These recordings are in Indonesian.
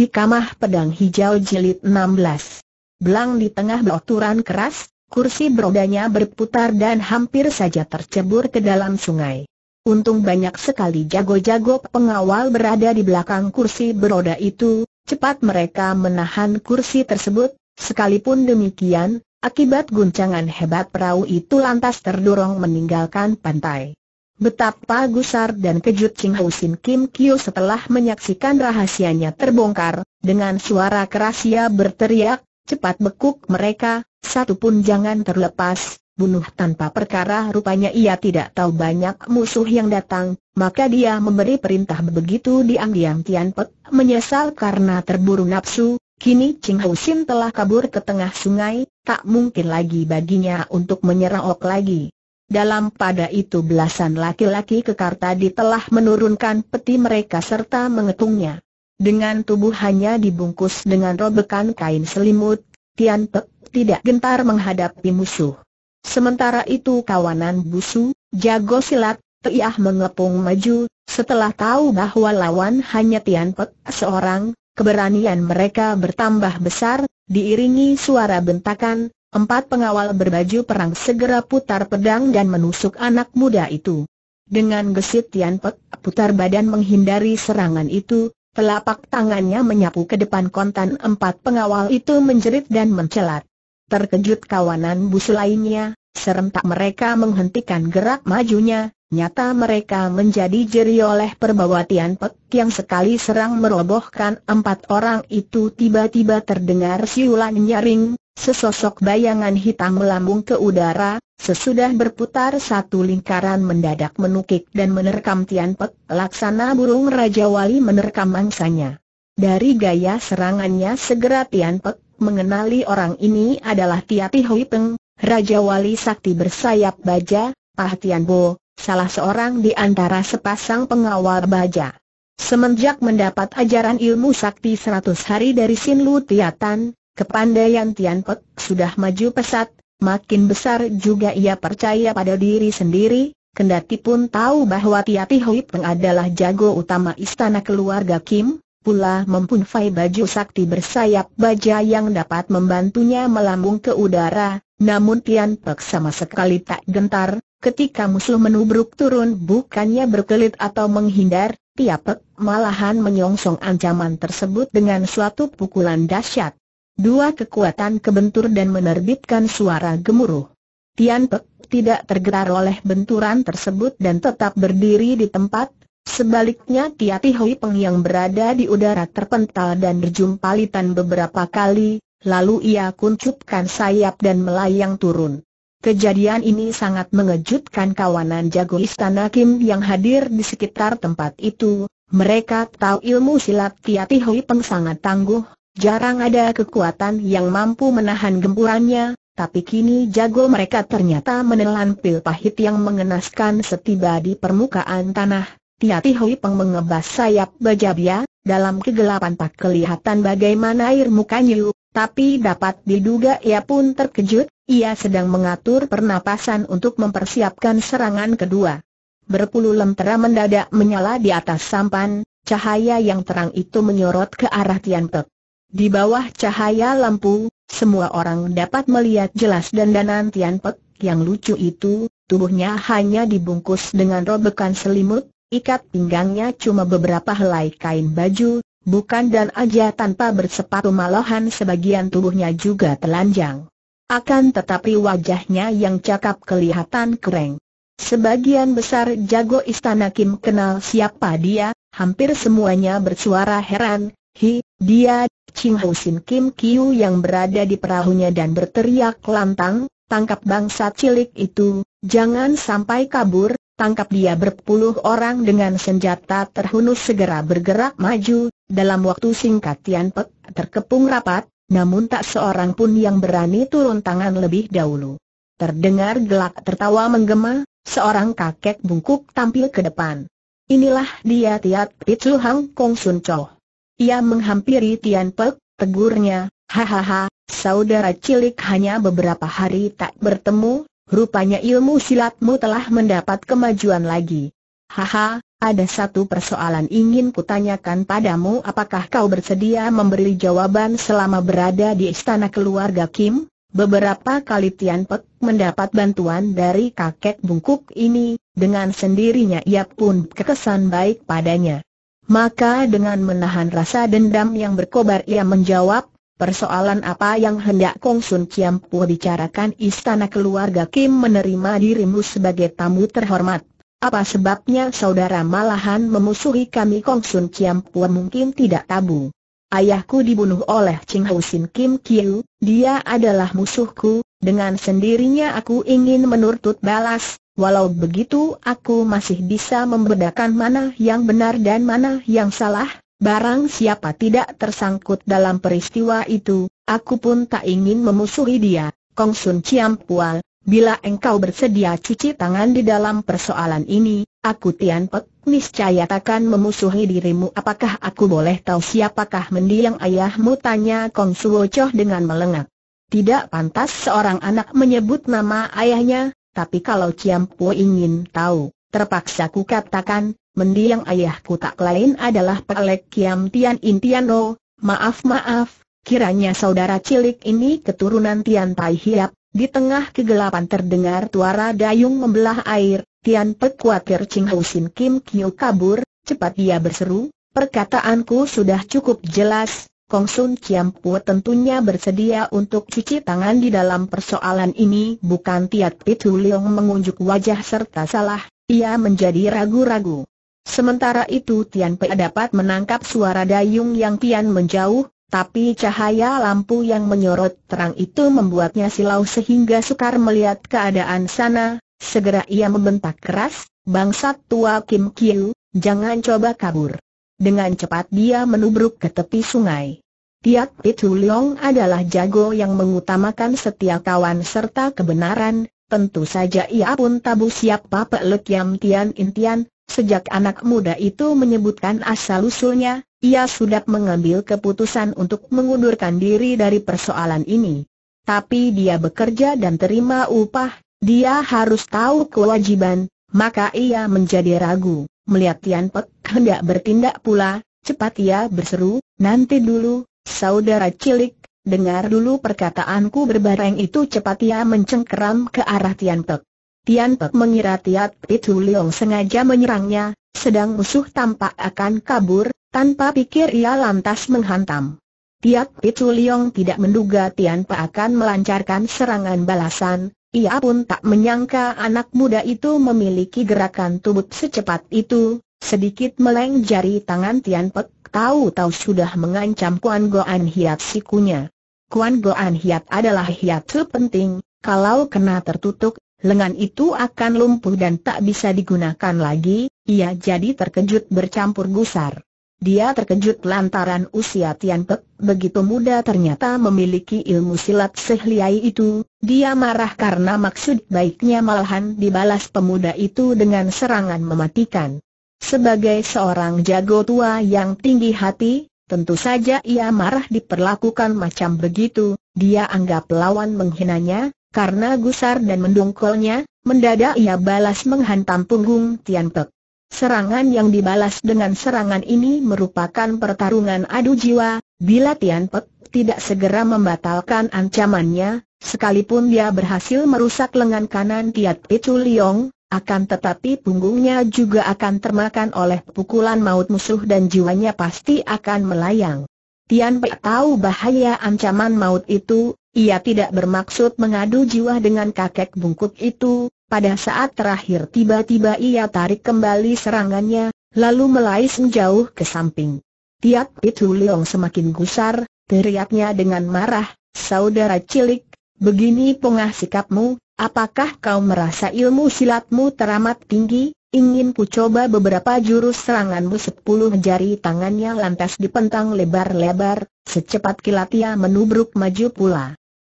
Hikamah Pedang Hijau Jilid 16 Belang di tengah beloturan keras, kursi berodanya berputar dan hampir saja tercebur ke dalam sungai. Untung banyak sekali jago-jago pengawal berada di belakang kursi beroda itu, cepat mereka menahan kursi tersebut, sekalipun demikian, akibat guncangan hebat perahu itu lantas terdorong meninggalkan pantai. Betapa gusar dan kejut Ching Ho Sin Kim Kyo setelah menyaksikan rahasianya terbongkar, dengan suara keras ia berteriak, cepat bekuk mereka, satu pun jangan terlepas, bunuh tanpa perkara rupanya ia tidak tahu banyak musuh yang datang, maka dia memberi perintah begitu diam-diam Tian Pek menyesal karena terburu nafsu, kini Ching Ho Sin telah kabur ke tengah sungai, tak mungkin lagi baginya untuk menyerang Ok lagi. Dalam pada itu belasan laki-laki kekar tadi telah menurunkan peti mereka serta mengetungnya. Dengan tubuh hanya dibungkus dengan robekan kain selimut, Tian Pe tidak gentar menghadapi musuh. Sementara itu kawanan busu, jago silat, Tiah mengepung maju, setelah tahu bahwa lawan hanya Tian Pe seorang, keberanian mereka bertambah besar, diiringi suara bentakan, Empat pengawal berbaju perang segera putar pedang dan menusuk anak muda itu. Dengan gesit Tian Pek, putar badan menghindari serangan itu, telapak tangannya menyapu ke depan kontan empat pengawal itu menjerit dan mencelat. Terkejut kawanan busu lainnya, serentak mereka menghentikan gerak majunya, Nyata mereka menjadi jeri oleh perbawatian Pek yang sekali serang merobohkan empat orang itu tiba-tiba terdengar siulan nyaring, sesosok bayangan hitam melambung ke udara, sesudah berputar satu lingkaran mendadak menukik dan menerkam Tian Pek, laksana burung Raja Wali menerkam mangsanya. Dari gaya serangannya segera Tian Pek mengenali orang ini adalah Tiapi Hui Peng, Raja Wali Sakti bersayap baja, Pah Tian Bo, salah seorang di antara sepasang pengawal baja. Semenjak mendapat ajaran ilmu sakti 100 hari dari Sin Lu Tiatan, kepandaian Tian Pek sudah maju pesat, makin besar juga ia percaya pada diri sendiri, kendati pun tahu bahwa Tiati Hui Peng adalah jago utama istana keluarga Kim, pula mempunyai baju sakti bersayap baja yang dapat membantunya melambung ke udara, namun Tian Pek sama sekali tak gentar, Ketika musuh menubruk turun bukannya berkelit atau menghindar, Tiapek malahan menyongsong ancaman tersebut dengan suatu pukulan dahsyat. Dua kekuatan kebentur dan menerbitkan suara gemuruh. Tian Tianpek tidak tergerak oleh benturan tersebut dan tetap berdiri di tempat, sebaliknya Tiati Hui Peng yang berada di udara terpental dan berjumpalitan beberapa kali, lalu ia kuncupkan sayap dan melayang turun. Kejadian ini sangat mengejutkan kawanan jago istana Kim yang hadir di sekitar tempat itu. Mereka tahu ilmu silat Tiati Hui Peng sangat tangguh, jarang ada kekuatan yang mampu menahan gempurannya, tapi kini jago mereka ternyata menelan pil pahit yang mengenaskan setiba di permukaan tanah. Tiati Hui Peng mengebas sayap bajabia, dalam kegelapan tak kelihatan bagaimana air mukanya tapi dapat diduga ia pun terkejut, ia sedang mengatur pernapasan untuk mempersiapkan serangan kedua. Berpuluh lentera mendadak menyala di atas sampan, cahaya yang terang itu menyorot ke arah Tian Pek. Di bawah cahaya lampu, semua orang dapat melihat jelas dandanan Tian Pek yang lucu itu, tubuhnya hanya dibungkus dengan robekan selimut, ikat pinggangnya cuma beberapa helai kain baju, Bukan dan aja tanpa bersepatu malahan sebagian tubuhnya juga telanjang. Akan tetapi wajahnya yang cakap kelihatan kereng. Sebagian besar jago istana Kim kenal siapa dia, hampir semuanya bersuara heran, hi, dia, Ching Sin Kim Kiu yang berada di perahunya dan berteriak lantang, tangkap bangsa cilik itu, jangan sampai kabur, tangkap dia berpuluh orang dengan senjata terhunus segera bergerak maju, dalam waktu singkat Tian Pek terkepung rapat, namun tak seorang pun yang berani turun tangan lebih dahulu. Terdengar gelak tertawa menggema, seorang kakek bungkuk tampil ke depan. Inilah dia Tiat Pitsu Hang Kong Sun Choh. Ia menghampiri Tian Pek, tegurnya, hahaha, saudara cilik hanya beberapa hari tak bertemu, Rupanya ilmu silatmu telah mendapat kemajuan lagi. Haha, ada satu persoalan ingin kutanyakan padamu apakah kau bersedia memberi jawaban selama berada di istana keluarga Kim? Beberapa kali Tian Pek mendapat bantuan dari kakek bungkuk ini, dengan sendirinya ia pun kekesan baik padanya. Maka dengan menahan rasa dendam yang berkobar ia menjawab, Persoalan apa yang hendak Kong Sun Chiam Pu bicarakan istana keluarga Kim menerima dirimu sebagai tamu terhormat? Apa sebabnya saudara malahan memusuhi kami Kong Sun Chiam Pu mungkin tidak tabu? Ayahku dibunuh oleh Ching Sin Kim Kiu, dia adalah musuhku, dengan sendirinya aku ingin menuntut balas, walau begitu aku masih bisa membedakan mana yang benar dan mana yang salah, Barang siapa tidak tersangkut dalam peristiwa itu, aku pun tak ingin memusuhi dia, Kong Sun Chiam Pual, bila engkau bersedia cuci tangan di dalam persoalan ini, aku Tian Pek niscaya takkan memusuhi dirimu Apakah aku boleh tahu siapakah mendiang ayahmu tanya Kong Suo Choh dengan melengak Tidak pantas seorang anak menyebut nama ayahnya, tapi kalau Chiam Pual ingin tahu, terpaksa ku katakan mendiang ayahku tak lain adalah Pelek Kiam Tian Intiano, maaf-maaf, kiranya saudara cilik ini keturunan Tian Tai Hiap, di tengah kegelapan terdengar tuara dayung membelah air, Tian Pek khawatir Ching Hau Sin Kim Kiu kabur, cepat dia berseru, perkataanku sudah cukup jelas, Kong Sun Chiam Pu tentunya bersedia untuk cuci tangan di dalam persoalan ini bukan Tiat Pitu Leong mengunjuk wajah serta salah, ia menjadi ragu-ragu. Sementara itu Tian Pei dapat menangkap suara dayung yang pian menjauh, tapi cahaya lampu yang menyorot terang itu membuatnya silau sehingga sukar melihat keadaan sana, segera ia membentak keras, bangsat tua Kim Kiu, jangan coba kabur. Dengan cepat dia menubruk ke tepi sungai. Tiat Pitu Leong adalah jago yang mengutamakan setia kawan serta kebenaran, tentu saja ia pun tabu siapa Pelek Lekiam Tian Intian, Sejak anak muda itu menyebutkan asal-usulnya, ia sudah mengambil keputusan untuk mengundurkan diri dari persoalan ini. Tapi dia bekerja dan terima upah, dia harus tahu kewajiban, maka ia menjadi ragu. Melihat Tian Pek hendak bertindak pula, cepat ia berseru, nanti dulu, saudara cilik, dengar dulu perkataanku berbareng itu cepat ia mencengkeram ke arah Tian Pek. Tian Pek mengira Tiat Pitu Leong sengaja menyerangnya, sedang musuh tampak akan kabur, tanpa pikir ia lantas menghantam. Tiat Pitu Leong tidak menduga Tian Pek akan melancarkan serangan balasan, ia pun tak menyangka anak muda itu memiliki gerakan tubuh secepat itu, sedikit meleng jari tangan Tian Pek tahu-tahu sudah mengancam Kuan Goan Hiat sikunya. Kuan Goan Hiat adalah hiat penting, kalau kena tertutup, lengan itu akan lumpuh dan tak bisa digunakan lagi, ia jadi terkejut bercampur gusar. Dia terkejut lantaran usia Tian Pek begitu muda ternyata memiliki ilmu silat sehliai itu, dia marah karena maksud baiknya malahan dibalas pemuda itu dengan serangan mematikan. Sebagai seorang jago tua yang tinggi hati, tentu saja ia marah diperlakukan macam begitu, dia anggap lawan menghinanya, karena gusar dan mendungkolnya, mendadak ia balas menghantam punggung Tian Pek. Serangan yang dibalas dengan serangan ini merupakan pertarungan adu jiwa, bila Tian Pek tidak segera membatalkan ancamannya, sekalipun dia berhasil merusak lengan kanan tiat Picu Liong, akan tetapi punggungnya juga akan termakan oleh pukulan maut musuh dan jiwanya pasti akan melayang. Tian Pei tahu bahaya ancaman maut itu, ia tidak bermaksud mengadu jiwa dengan kakek bungkuk itu, pada saat terakhir tiba-tiba ia tarik kembali serangannya, lalu melais menjauh ke samping. Tiap Pitu Leong semakin gusar, teriaknya dengan marah, saudara cilik, begini pengah sikapmu, apakah kau merasa ilmu silatmu teramat tinggi? Ingin ku coba beberapa jurus seranganmu sepuluh jari tangannya lantas dipentang lebar-lebar, secepat kilat ia menubruk maju pula.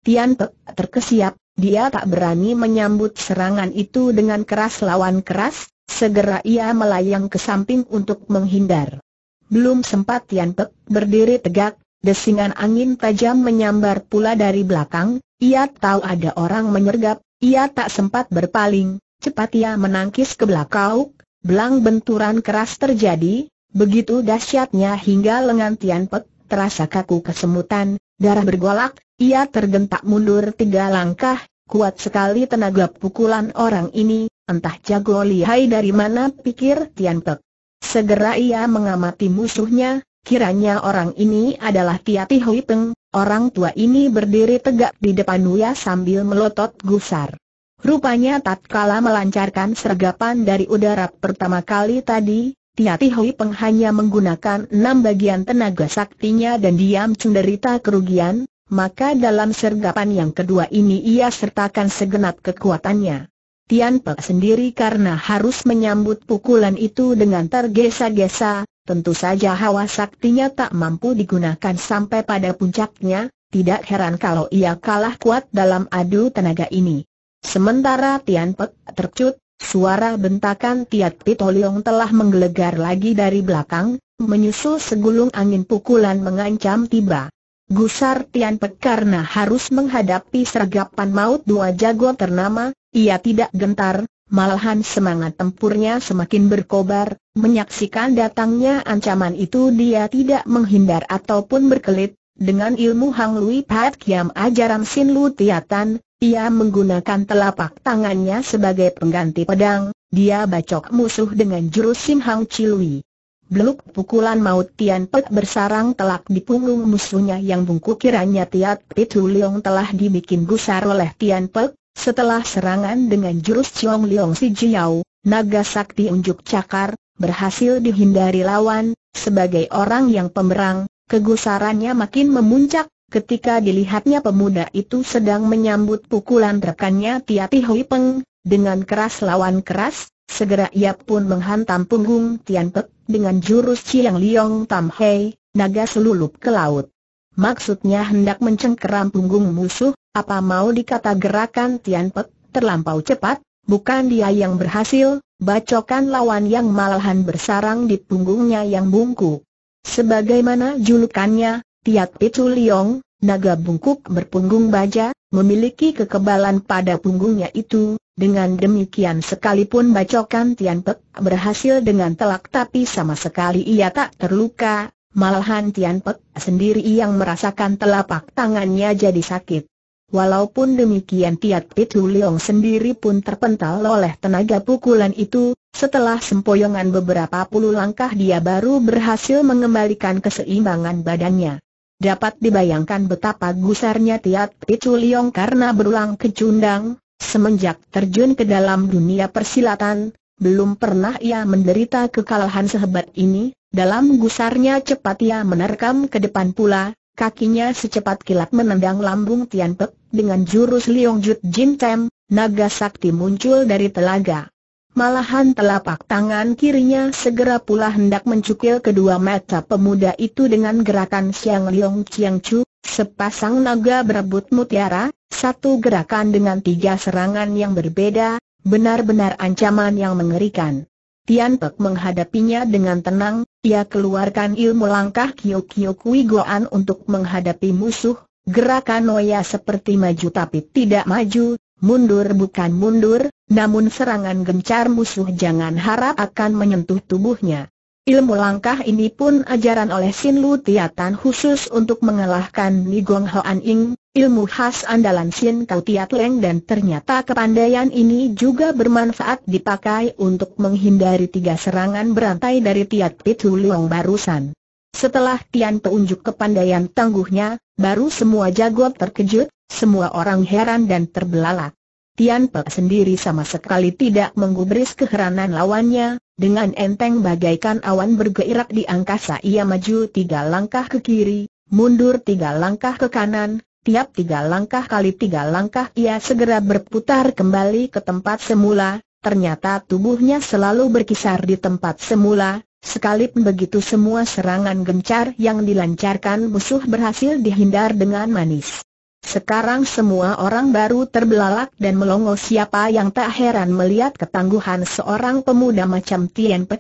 Tian Pe terkesiap, dia tak berani menyambut serangan itu dengan keras lawan keras, segera ia melayang ke samping untuk menghindar. Belum sempat Tian Pe berdiri tegak, desingan angin tajam menyambar pula dari belakang, ia tahu ada orang menyergap, ia tak sempat berpaling, cepat ia menangkis ke belakang, belang benturan keras terjadi, begitu dahsyatnya hingga lengan Tian Pe terasa kaku kesemutan, darah bergolak, ia tergentak mundur tiga langkah, kuat sekali tenaga pukulan orang ini, entah jago lihai dari mana pikir Tian Pek. Segera ia mengamati musuhnya, kiranya orang ini adalah Tiati Hui Peng, orang tua ini berdiri tegak di depan Nuya sambil melotot gusar. Rupanya tatkala melancarkan sergapan dari udara pertama kali tadi, Tiati Hui Peng hanya menggunakan enam bagian tenaga saktinya dan diam cenderita kerugian, maka dalam sergapan yang kedua ini ia sertakan segenap kekuatannya. Tian Pek sendiri karena harus menyambut pukulan itu dengan tergesa-gesa, tentu saja hawa saktinya tak mampu digunakan sampai pada puncaknya, tidak heran kalau ia kalah kuat dalam adu tenaga ini. Sementara Tian Pek tercut, suara bentakan Tiat Pitoliong telah menggelegar lagi dari belakang, menyusul segulung angin pukulan mengancam tiba. Gusar Tian Pek karena harus menghadapi sergapan maut dua jago ternama, ia tidak gentar, malahan semangat tempurnya semakin berkobar, menyaksikan datangnya ancaman itu dia tidak menghindar ataupun berkelit, dengan ilmu Hang Lui Pat Kiam ajaran Sin Lu Tiatan, ia menggunakan telapak tangannya sebagai pengganti pedang, dia bacok musuh dengan jurus Sim Hang Lui. Beluk pukulan maut Tian Pei bersarang telak di punggung musuhnya yang bungkuk kiranya Tiat Pitu Leong telah dibikin gusar oleh Tian Pei. setelah serangan dengan jurus Chong Leong Si Jiao, naga sakti unjuk cakar, berhasil dihindari lawan, sebagai orang yang pemberang, kegusarannya makin memuncak, ketika dilihatnya pemuda itu sedang menyambut pukulan rekannya Pi Hui Peng, dengan keras lawan keras, Segera ia pun menghantam punggung Tian Pek dengan jurus Chiang Liong Tam Hei, naga selulup ke laut. Maksudnya hendak mencengkeram punggung musuh, apa mau dikata gerakan Tian Pek terlampau cepat, bukan dia yang berhasil, bacokan lawan yang malahan bersarang di punggungnya yang bungkuk. Sebagaimana julukannya, Tiat Pitu Liong, Naga bungkuk berpunggung baja, memiliki kekebalan pada punggungnya itu, dengan demikian sekalipun bacokan Tian Pek berhasil dengan telak tapi sama sekali ia tak terluka, malahan Tian Pek sendiri yang merasakan telapak tangannya jadi sakit. Walaupun demikian Tiat Hu Leong sendiri pun terpental oleh tenaga pukulan itu, setelah sempoyongan beberapa puluh langkah dia baru berhasil mengembalikan keseimbangan badannya. Dapat dibayangkan betapa gusarnya Tiat Picu Liong karena berulang kecundang, semenjak terjun ke dalam dunia persilatan, belum pernah ia menderita kekalahan sehebat ini, dalam gusarnya cepat ia menerkam ke depan pula, kakinya secepat kilat menendang lambung Tian Pek, dengan jurus Liong Jut Jin Tem, naga sakti muncul dari telaga. Malahan telapak tangan kirinya segera pula hendak mencukil kedua mata pemuda itu dengan gerakan Siang Liong Chiang Chu, sepasang naga berebut mutiara, satu gerakan dengan tiga serangan yang berbeda, benar-benar ancaman yang mengerikan. Tian Pek menghadapinya dengan tenang, ia keluarkan ilmu langkah Kyo Kyo Kui Goan untuk menghadapi musuh, gerakan Noya seperti maju tapi tidak maju, Mundur bukan mundur, namun serangan gencar musuh jangan harap akan menyentuh tubuhnya. Ilmu langkah ini pun ajaran oleh Sin Lu Tiatan khusus untuk mengalahkan Nigong Hoan Ing, ilmu khas andalan Sin Kau Tiat Leng dan ternyata kepandaian ini juga bermanfaat dipakai untuk menghindari tiga serangan berantai dari Tiat Pitu Luang barusan. Setelah Tian peunjuk kepandaian tangguhnya, baru semua jago terkejut, semua orang heran dan terbelalak. Tian Pek sendiri sama sekali tidak menggubris keheranan lawannya, dengan enteng bagaikan awan bergerak di angkasa ia maju tiga langkah ke kiri, mundur tiga langkah ke kanan, tiap tiga langkah kali tiga langkah ia segera berputar kembali ke tempat semula, ternyata tubuhnya selalu berkisar di tempat semula, sekalipun begitu semua serangan gencar yang dilancarkan musuh berhasil dihindar dengan manis. Sekarang semua orang baru terbelalak dan melongo siapa yang tak heran melihat ketangguhan seorang pemuda macam Tian Pek.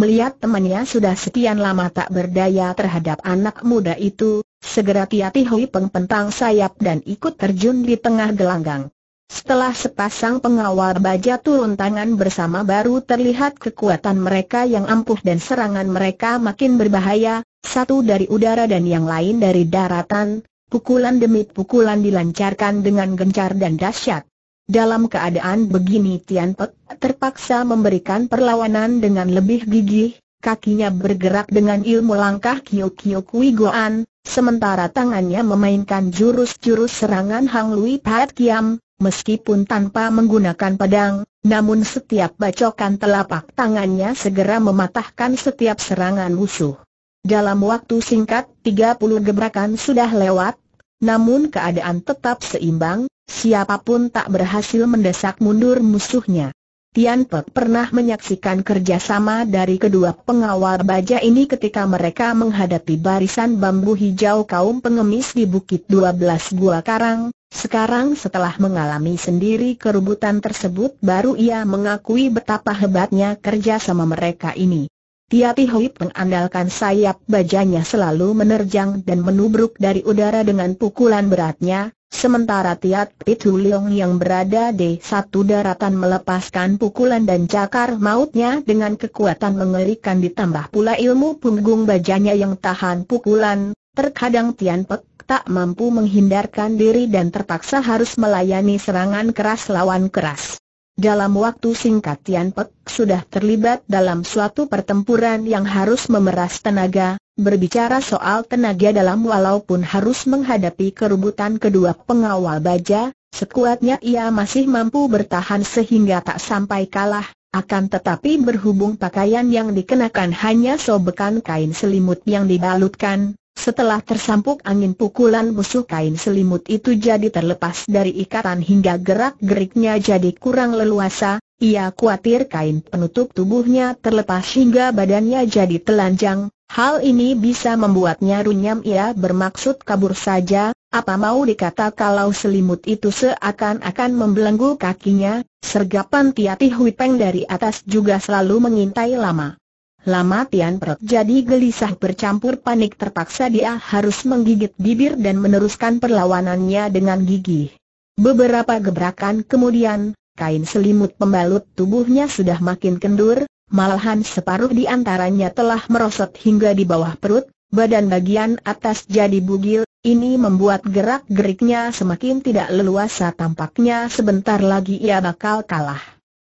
Melihat temannya sudah sekian lama tak berdaya terhadap anak muda itu, segera Tiati Hui Peng sayap dan ikut terjun di tengah gelanggang. Setelah sepasang pengawal baja turun tangan bersama baru terlihat kekuatan mereka yang ampuh dan serangan mereka makin berbahaya, satu dari udara dan yang lain dari daratan, Pukulan demi pukulan dilancarkan dengan gencar dan dahsyat. Dalam keadaan begini Tian Pek terpaksa memberikan perlawanan dengan lebih gigih, kakinya bergerak dengan ilmu langkah Kyo-Kyo Kui Goan, sementara tangannya memainkan jurus-jurus serangan Hang Lui Pat Kiam, meskipun tanpa menggunakan pedang, namun setiap bacokan telapak tangannya segera mematahkan setiap serangan musuh. Dalam waktu singkat 30 gebrakan sudah lewat, namun keadaan tetap seimbang, siapapun tak berhasil mendesak mundur musuhnya. Tian Pek pernah menyaksikan kerjasama dari kedua pengawal baja ini ketika mereka menghadapi barisan bambu hijau kaum pengemis di Bukit 12 Gua Karang, sekarang setelah mengalami sendiri kerubutan tersebut baru ia mengakui betapa hebatnya kerjasama mereka ini. Tiati Hui mengandalkan sayap bajanya selalu menerjang dan menubruk dari udara dengan pukulan beratnya, sementara Tiat Pitu Leong yang berada di satu daratan melepaskan pukulan dan cakar mautnya dengan kekuatan mengerikan ditambah pula ilmu punggung bajanya yang tahan pukulan, terkadang Tian Pek tak mampu menghindarkan diri dan terpaksa harus melayani serangan keras lawan keras. Dalam waktu singkat Tian Pek sudah terlibat dalam suatu pertempuran yang harus memeras tenaga, berbicara soal tenaga dalam walaupun harus menghadapi kerubutan kedua pengawal baja, sekuatnya ia masih mampu bertahan sehingga tak sampai kalah, akan tetapi berhubung pakaian yang dikenakan hanya sobekan kain selimut yang dibalutkan, setelah tersampuk angin pukulan musuh kain selimut itu jadi terlepas dari ikatan hingga gerak-geriknya jadi kurang leluasa, ia khawatir kain penutup tubuhnya terlepas hingga badannya jadi telanjang, hal ini bisa membuatnya runyam ia bermaksud kabur saja, apa mau dikata kalau selimut itu seakan-akan membelenggu kakinya, sergapan Tiati Huipeng dari atas juga selalu mengintai lama. Lama Tian Perut jadi gelisah bercampur panik terpaksa dia harus menggigit bibir dan meneruskan perlawanannya dengan gigi. Beberapa gebrakan kemudian, kain selimut pembalut tubuhnya sudah makin kendur, malahan separuh di antaranya telah merosot hingga di bawah perut, badan bagian atas jadi bugil, ini membuat gerak-geriknya semakin tidak leluasa tampaknya sebentar lagi ia bakal kalah.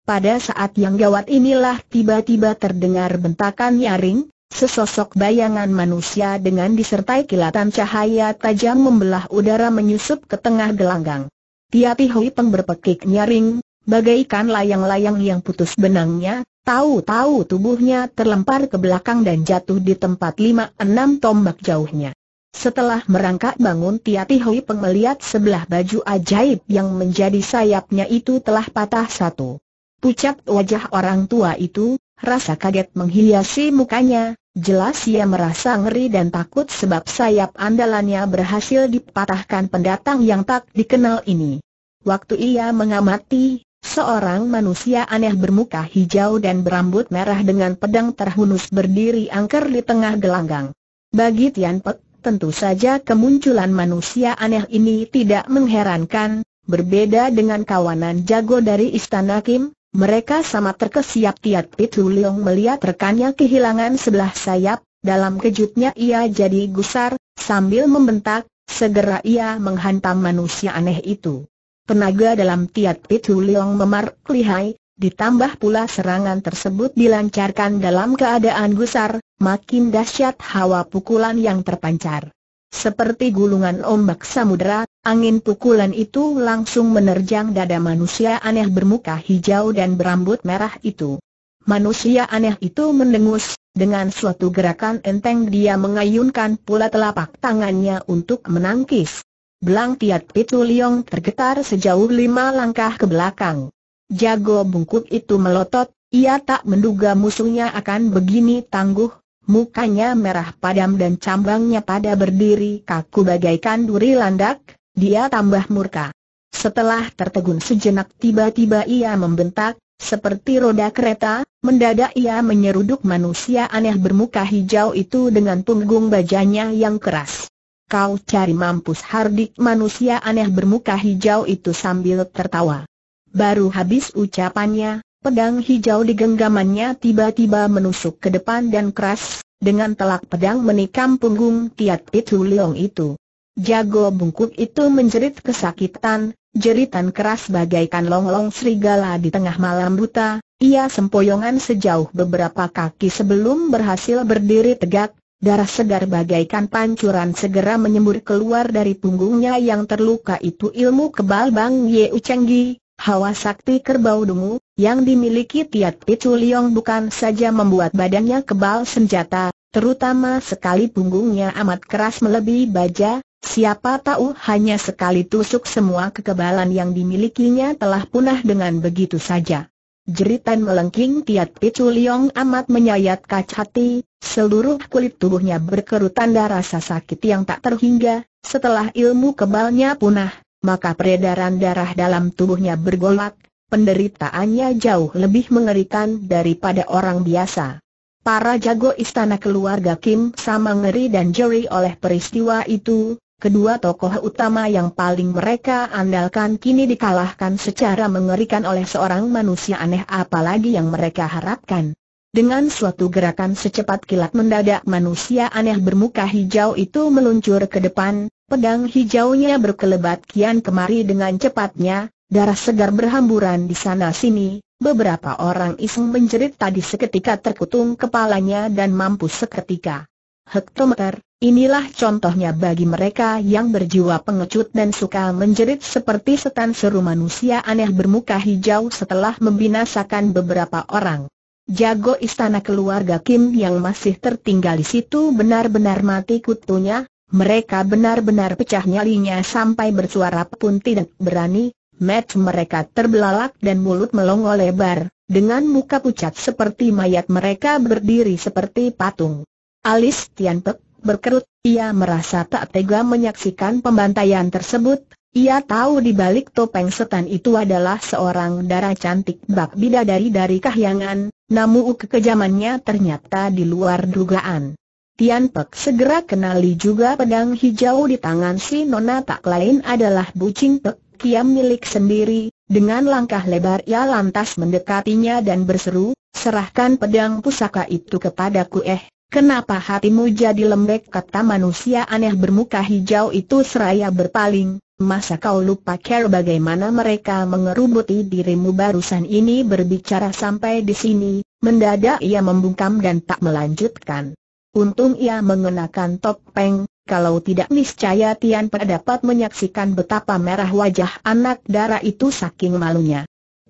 Pada saat yang gawat inilah tiba-tiba terdengar bentakan nyaring, sesosok bayangan manusia dengan disertai kilatan cahaya tajam membelah udara menyusup ke tengah gelanggang. Tiati Hui Peng berpekik nyaring, bagaikan layang-layang yang putus benangnya, tahu-tahu tubuhnya terlempar ke belakang dan jatuh di tempat lima enam tombak jauhnya. Setelah merangkak bangun Tiati Hui Peng melihat sebelah baju ajaib yang menjadi sayapnya itu telah patah satu. Pucat wajah orang tua itu, rasa kaget menghiasi mukanya, jelas ia merasa ngeri dan takut sebab sayap andalannya berhasil dipatahkan pendatang yang tak dikenal ini. Waktu ia mengamati, seorang manusia aneh bermuka hijau dan berambut merah dengan pedang terhunus berdiri angker di tengah gelanggang. Bagi Tian Pek, tentu saja kemunculan manusia aneh ini tidak mengherankan, berbeda dengan kawanan jago dari Istana Kim, mereka sama terkesiap tiat Pitu Leong melihat rekannya kehilangan sebelah sayap, dalam kejutnya ia jadi gusar, sambil membentak, segera ia menghantam manusia aneh itu. Tenaga dalam tiat Pitu Leong memar lihai, ditambah pula serangan tersebut dilancarkan dalam keadaan gusar, makin dahsyat hawa pukulan yang terpancar. Seperti gulungan ombak samudera, angin pukulan itu langsung menerjang dada manusia aneh bermuka hijau dan berambut merah itu. Manusia aneh itu mendengus, dengan suatu gerakan enteng dia mengayunkan pula telapak tangannya untuk menangkis. Belang Tiat Pitu Liong tergetar sejauh lima langkah ke belakang. Jago bungkuk itu melotot, ia tak menduga musuhnya akan begini tangguh, Mukanya merah padam dan cambangnya pada berdiri kaku bagaikan duri landak, dia tambah murka. Setelah tertegun sejenak tiba-tiba ia membentak, seperti roda kereta, mendadak ia menyeruduk manusia aneh bermuka hijau itu dengan punggung bajanya yang keras. Kau cari mampus hardik manusia aneh bermuka hijau itu sambil tertawa. Baru habis ucapannya, Pedang hijau di genggamannya tiba-tiba menusuk ke depan dan keras, dengan telak pedang menikam punggung Tiat Pitu Leong itu. Jago bungkuk itu menjerit kesakitan, jeritan keras bagaikan long-long serigala di tengah malam buta, ia sempoyongan sejauh beberapa kaki sebelum berhasil berdiri tegak, darah segar bagaikan pancuran segera menyembur keluar dari punggungnya yang terluka itu ilmu kebal Bang Ye Ucenggi, hawa sakti kerbau dungu, yang dimiliki Tiat Liong bukan saja membuat badannya kebal senjata, terutama sekali punggungnya amat keras melebihi baja, siapa tahu hanya sekali tusuk semua kekebalan yang dimilikinya telah punah dengan begitu saja. Jeritan melengking Tiat Liong amat menyayat kac hati, seluruh kulit tubuhnya berkerut tanda rasa sakit yang tak terhingga, setelah ilmu kebalnya punah, maka peredaran darah dalam tubuhnya bergolak, penderitaannya jauh lebih mengerikan daripada orang biasa. Para jago istana keluarga Kim sama ngeri dan jeri oleh peristiwa itu, kedua tokoh utama yang paling mereka andalkan kini dikalahkan secara mengerikan oleh seorang manusia aneh apalagi yang mereka harapkan. Dengan suatu gerakan secepat kilat mendadak manusia aneh bermuka hijau itu meluncur ke depan, pedang hijaunya berkelebat kian kemari dengan cepatnya, Darah segar berhamburan di sana-sini, beberapa orang iseng menjerit tadi seketika terkutung kepalanya dan mampu seketika. Hektometer, inilah contohnya bagi mereka yang berjiwa pengecut dan suka menjerit seperti setan seru manusia aneh bermuka hijau setelah membinasakan beberapa orang. Jago istana keluarga Kim yang masih tertinggal di situ benar-benar mati kutunya, mereka benar-benar pecah nyalinya sampai bersuara pun tidak berani, Mat mereka terbelalak dan mulut melongo lebar, dengan muka pucat seperti mayat mereka berdiri seperti patung. Alis Tian Pek berkerut, ia merasa tak tega menyaksikan pembantaian tersebut, ia tahu di balik topeng setan itu adalah seorang darah cantik bak bidadari dari Kahyangan, namun kekejamannya ternyata di luar dugaan. Tian Pek segera kenali juga pedang hijau di tangan si Nona tak lain adalah Bucing Pek, kiam milik sendiri, dengan langkah lebar ia lantas mendekatinya dan berseru, serahkan pedang pusaka itu kepadaku eh, kenapa hatimu jadi lembek kata manusia aneh bermuka hijau itu seraya berpaling, masa kau lupa care bagaimana mereka mengerubuti dirimu barusan ini berbicara sampai di sini, mendadak ia membungkam dan tak melanjutkan. Untung ia mengenakan topeng, kalau tidak niscaya Tian Pe dapat menyaksikan betapa merah wajah anak darah itu saking malunya.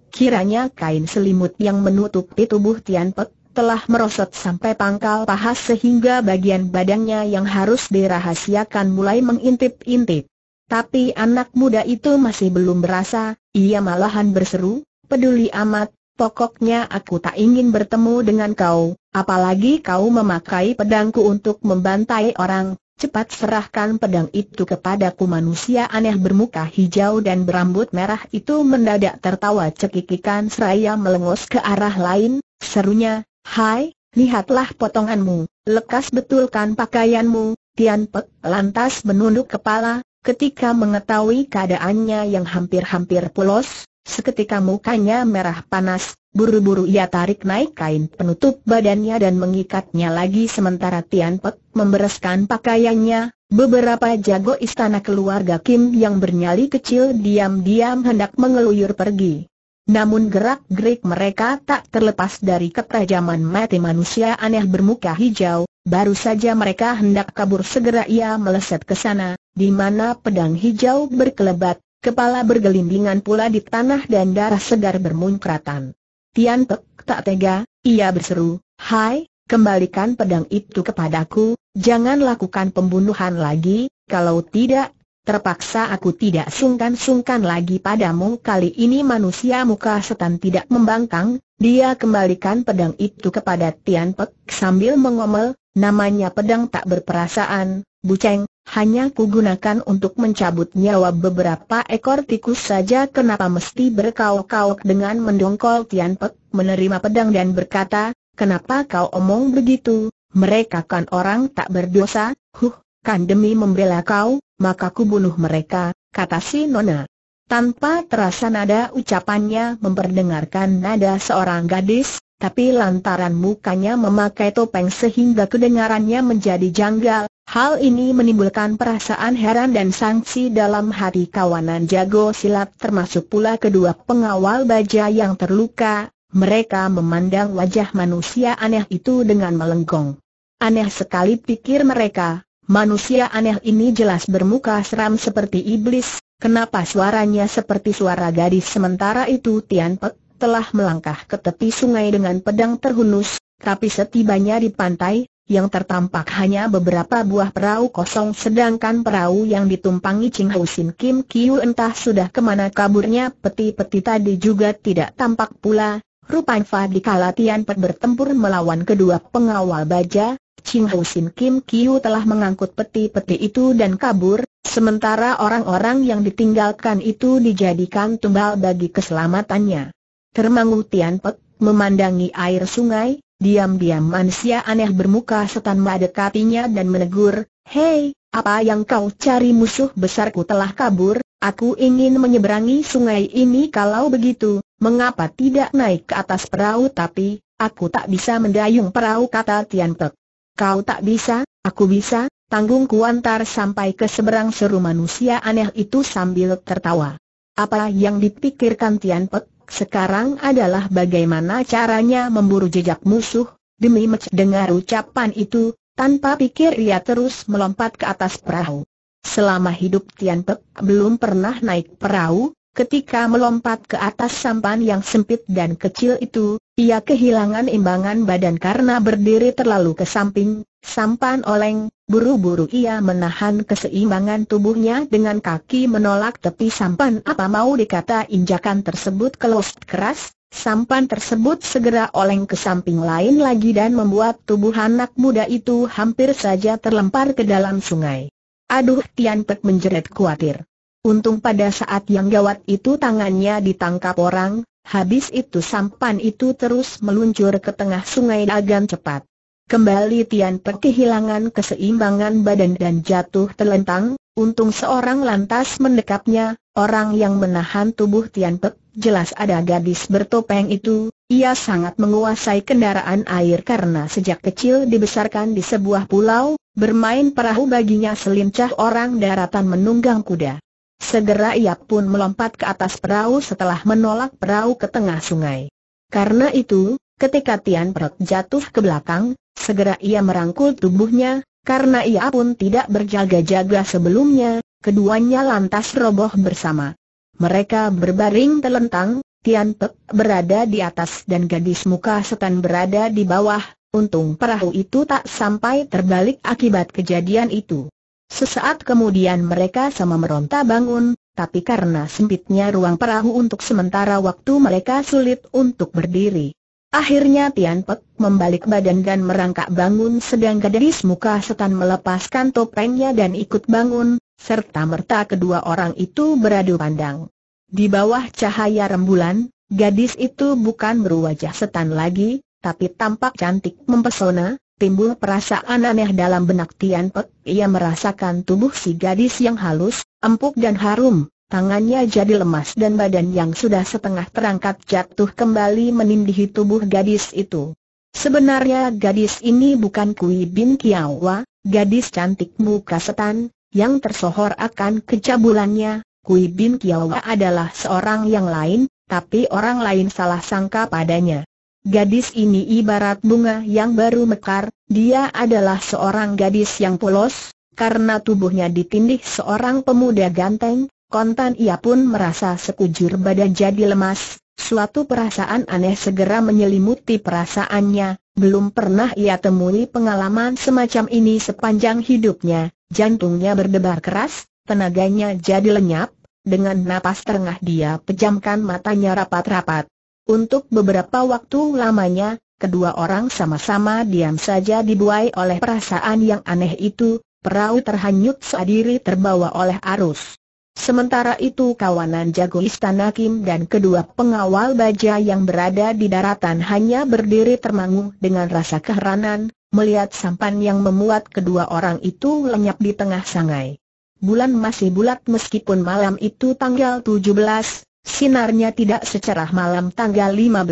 Kiranya kain selimut yang menutupi tubuh Tian Pe telah merosot sampai pangkal paha sehingga bagian badannya yang harus dirahasiakan mulai mengintip-intip. Tapi anak muda itu masih belum berasa, ia malahan berseru, peduli amat, pokoknya aku tak ingin bertemu dengan kau, apalagi kau memakai pedangku untuk membantai orang, Cepat serahkan pedang itu kepadaku manusia aneh bermuka hijau dan berambut merah itu mendadak tertawa cekikikan seraya melengos ke arah lain, serunya, Hai, lihatlah potonganmu, lekas betulkan pakaianmu, Tian Pek lantas menunduk kepala, ketika mengetahui keadaannya yang hampir-hampir pulos, seketika mukanya merah panas, Buru-buru ia tarik naik kain penutup badannya dan mengikatnya lagi sementara Tian Pek membereskan pakaiannya. Beberapa jago istana keluarga Kim yang bernyali kecil diam-diam hendak mengeluyur pergi. Namun gerak-gerik mereka tak terlepas dari ketajaman mati manusia aneh bermuka hijau, baru saja mereka hendak kabur segera ia meleset ke sana, di mana pedang hijau berkelebat, kepala bergelindingan pula di tanah dan darah segar bermunkratan. Tian Pek tak tega, ia berseru, Hai, kembalikan pedang itu kepadaku, jangan lakukan pembunuhan lagi, kalau tidak, terpaksa aku tidak sungkan-sungkan lagi padamu. Kali ini manusia muka setan tidak membangkang, dia kembalikan pedang itu kepada Tian Pek sambil mengomel, namanya pedang tak berperasaan, Buceng, hanya kugunakan untuk mencabut nyawa beberapa ekor tikus saja kenapa mesti berkauk-kauk dengan mendongkol Tian Pek, menerima pedang dan berkata, kenapa kau omong begitu, mereka kan orang tak berdosa, huh, kan demi membela kau, maka kubunuh mereka, kata si Nona. Tanpa terasa nada ucapannya memperdengarkan nada seorang gadis, tapi lantaran mukanya memakai topeng sehingga kedengarannya menjadi janggal, hal ini menimbulkan perasaan heran dan sanksi dalam hati kawanan jago silat termasuk pula kedua pengawal baja yang terluka, mereka memandang wajah manusia aneh itu dengan melenggong. Aneh sekali pikir mereka, manusia aneh ini jelas bermuka seram seperti iblis, kenapa suaranya seperti suara gadis sementara itu Tian Pek telah melangkah ke tepi sungai dengan pedang terhunus, tapi setibanya di pantai, yang tertampak hanya beberapa buah perahu kosong sedangkan perahu yang ditumpangi Ching Housin Sin Kim Kiu entah sudah kemana kaburnya peti-peti tadi juga tidak tampak pula, rupanya di Tian Pet bertempur melawan kedua pengawal baja, Ching Housin Sin Kim Kiu telah mengangkut peti-peti itu dan kabur, sementara orang-orang yang ditinggalkan itu dijadikan tumbal bagi keselamatannya. Termangu Tian Pek memandangi air sungai, diam-diam manusia aneh bermuka setan mendekatinya dan menegur, Hei, apa yang kau cari musuh besarku telah kabur, aku ingin menyeberangi sungai ini kalau begitu, mengapa tidak naik ke atas perahu tapi, aku tak bisa mendayung perahu kata Tian Pek. Kau tak bisa, aku bisa, tanggung antar sampai ke seberang seru manusia aneh itu sambil tertawa. Apa yang dipikirkan Tian Pek? Sekarang adalah bagaimana caranya memburu jejak musuh, demi mendengar ucapan itu, tanpa pikir ia terus melompat ke atas perahu. Selama hidup Tian Pek belum pernah naik perahu, Ketika melompat ke atas sampan yang sempit dan kecil itu, ia kehilangan imbangan badan karena berdiri terlalu ke samping, sampan oleng, buru-buru ia menahan keseimbangan tubuhnya dengan kaki menolak tepi sampan apa mau dikata injakan tersebut kelos keras, sampan tersebut segera oleng ke samping lain lagi dan membuat tubuh anak muda itu hampir saja terlempar ke dalam sungai. Aduh Tian Pek menjerit khawatir. Untung pada saat yang gawat itu tangannya ditangkap orang, habis itu sampan itu terus meluncur ke tengah sungai agan cepat. Kembali Tian Pe kehilangan keseimbangan badan dan jatuh telentang. untung seorang lantas mendekapnya, orang yang menahan tubuh Tian Pe, jelas ada gadis bertopeng itu, ia sangat menguasai kendaraan air karena sejak kecil dibesarkan di sebuah pulau, bermain perahu baginya selincah orang daratan menunggang kuda. Segera ia pun melompat ke atas perahu setelah menolak perahu ke tengah sungai. Karena itu, ketika Tian Perut jatuh ke belakang, segera ia merangkul tubuhnya, karena ia pun tidak berjaga-jaga sebelumnya, keduanya lantas roboh bersama. Mereka berbaring telentang, Tian Pek berada di atas dan gadis muka setan berada di bawah, untung perahu itu tak sampai terbalik akibat kejadian itu. Sesaat kemudian mereka sama meronta bangun, tapi karena sempitnya ruang perahu untuk sementara waktu mereka sulit untuk berdiri. Akhirnya Tian Pek membalik badan dan merangkak bangun sedang gadis muka setan melepaskan topengnya dan ikut bangun, serta merta kedua orang itu beradu pandang. Di bawah cahaya rembulan, gadis itu bukan berwajah setan lagi, tapi tampak cantik mempesona, Timbul perasaan aneh dalam benak Tian Pek, ia merasakan tubuh si gadis yang halus, empuk dan harum, tangannya jadi lemas dan badan yang sudah setengah terangkat jatuh kembali menindihi tubuh gadis itu. Sebenarnya gadis ini bukan Kui Bin Kiawa, gadis cantik muka setan, yang tersohor akan kecabulannya, Kui Bin Kiawa adalah seorang yang lain, tapi orang lain salah sangka padanya. Gadis ini ibarat bunga yang baru mekar, dia adalah seorang gadis yang polos, karena tubuhnya ditindih seorang pemuda ganteng, kontan ia pun merasa sekujur badan jadi lemas, suatu perasaan aneh segera menyelimuti perasaannya, belum pernah ia temui pengalaman semacam ini sepanjang hidupnya, jantungnya berdebar keras, tenaganya jadi lenyap, dengan napas terengah dia pejamkan matanya rapat-rapat. Untuk beberapa waktu lamanya, kedua orang sama-sama diam saja dibuai oleh perasaan yang aneh itu, perahu terhanyut seadiri terbawa oleh arus. Sementara itu kawanan jago istana Kim dan kedua pengawal baja yang berada di daratan hanya berdiri termangu dengan rasa keheranan, melihat sampan yang memuat kedua orang itu lenyap di tengah sangai. Bulan masih bulat meskipun malam itu tanggal 17, Sinarnya tidak secerah malam tanggal 15,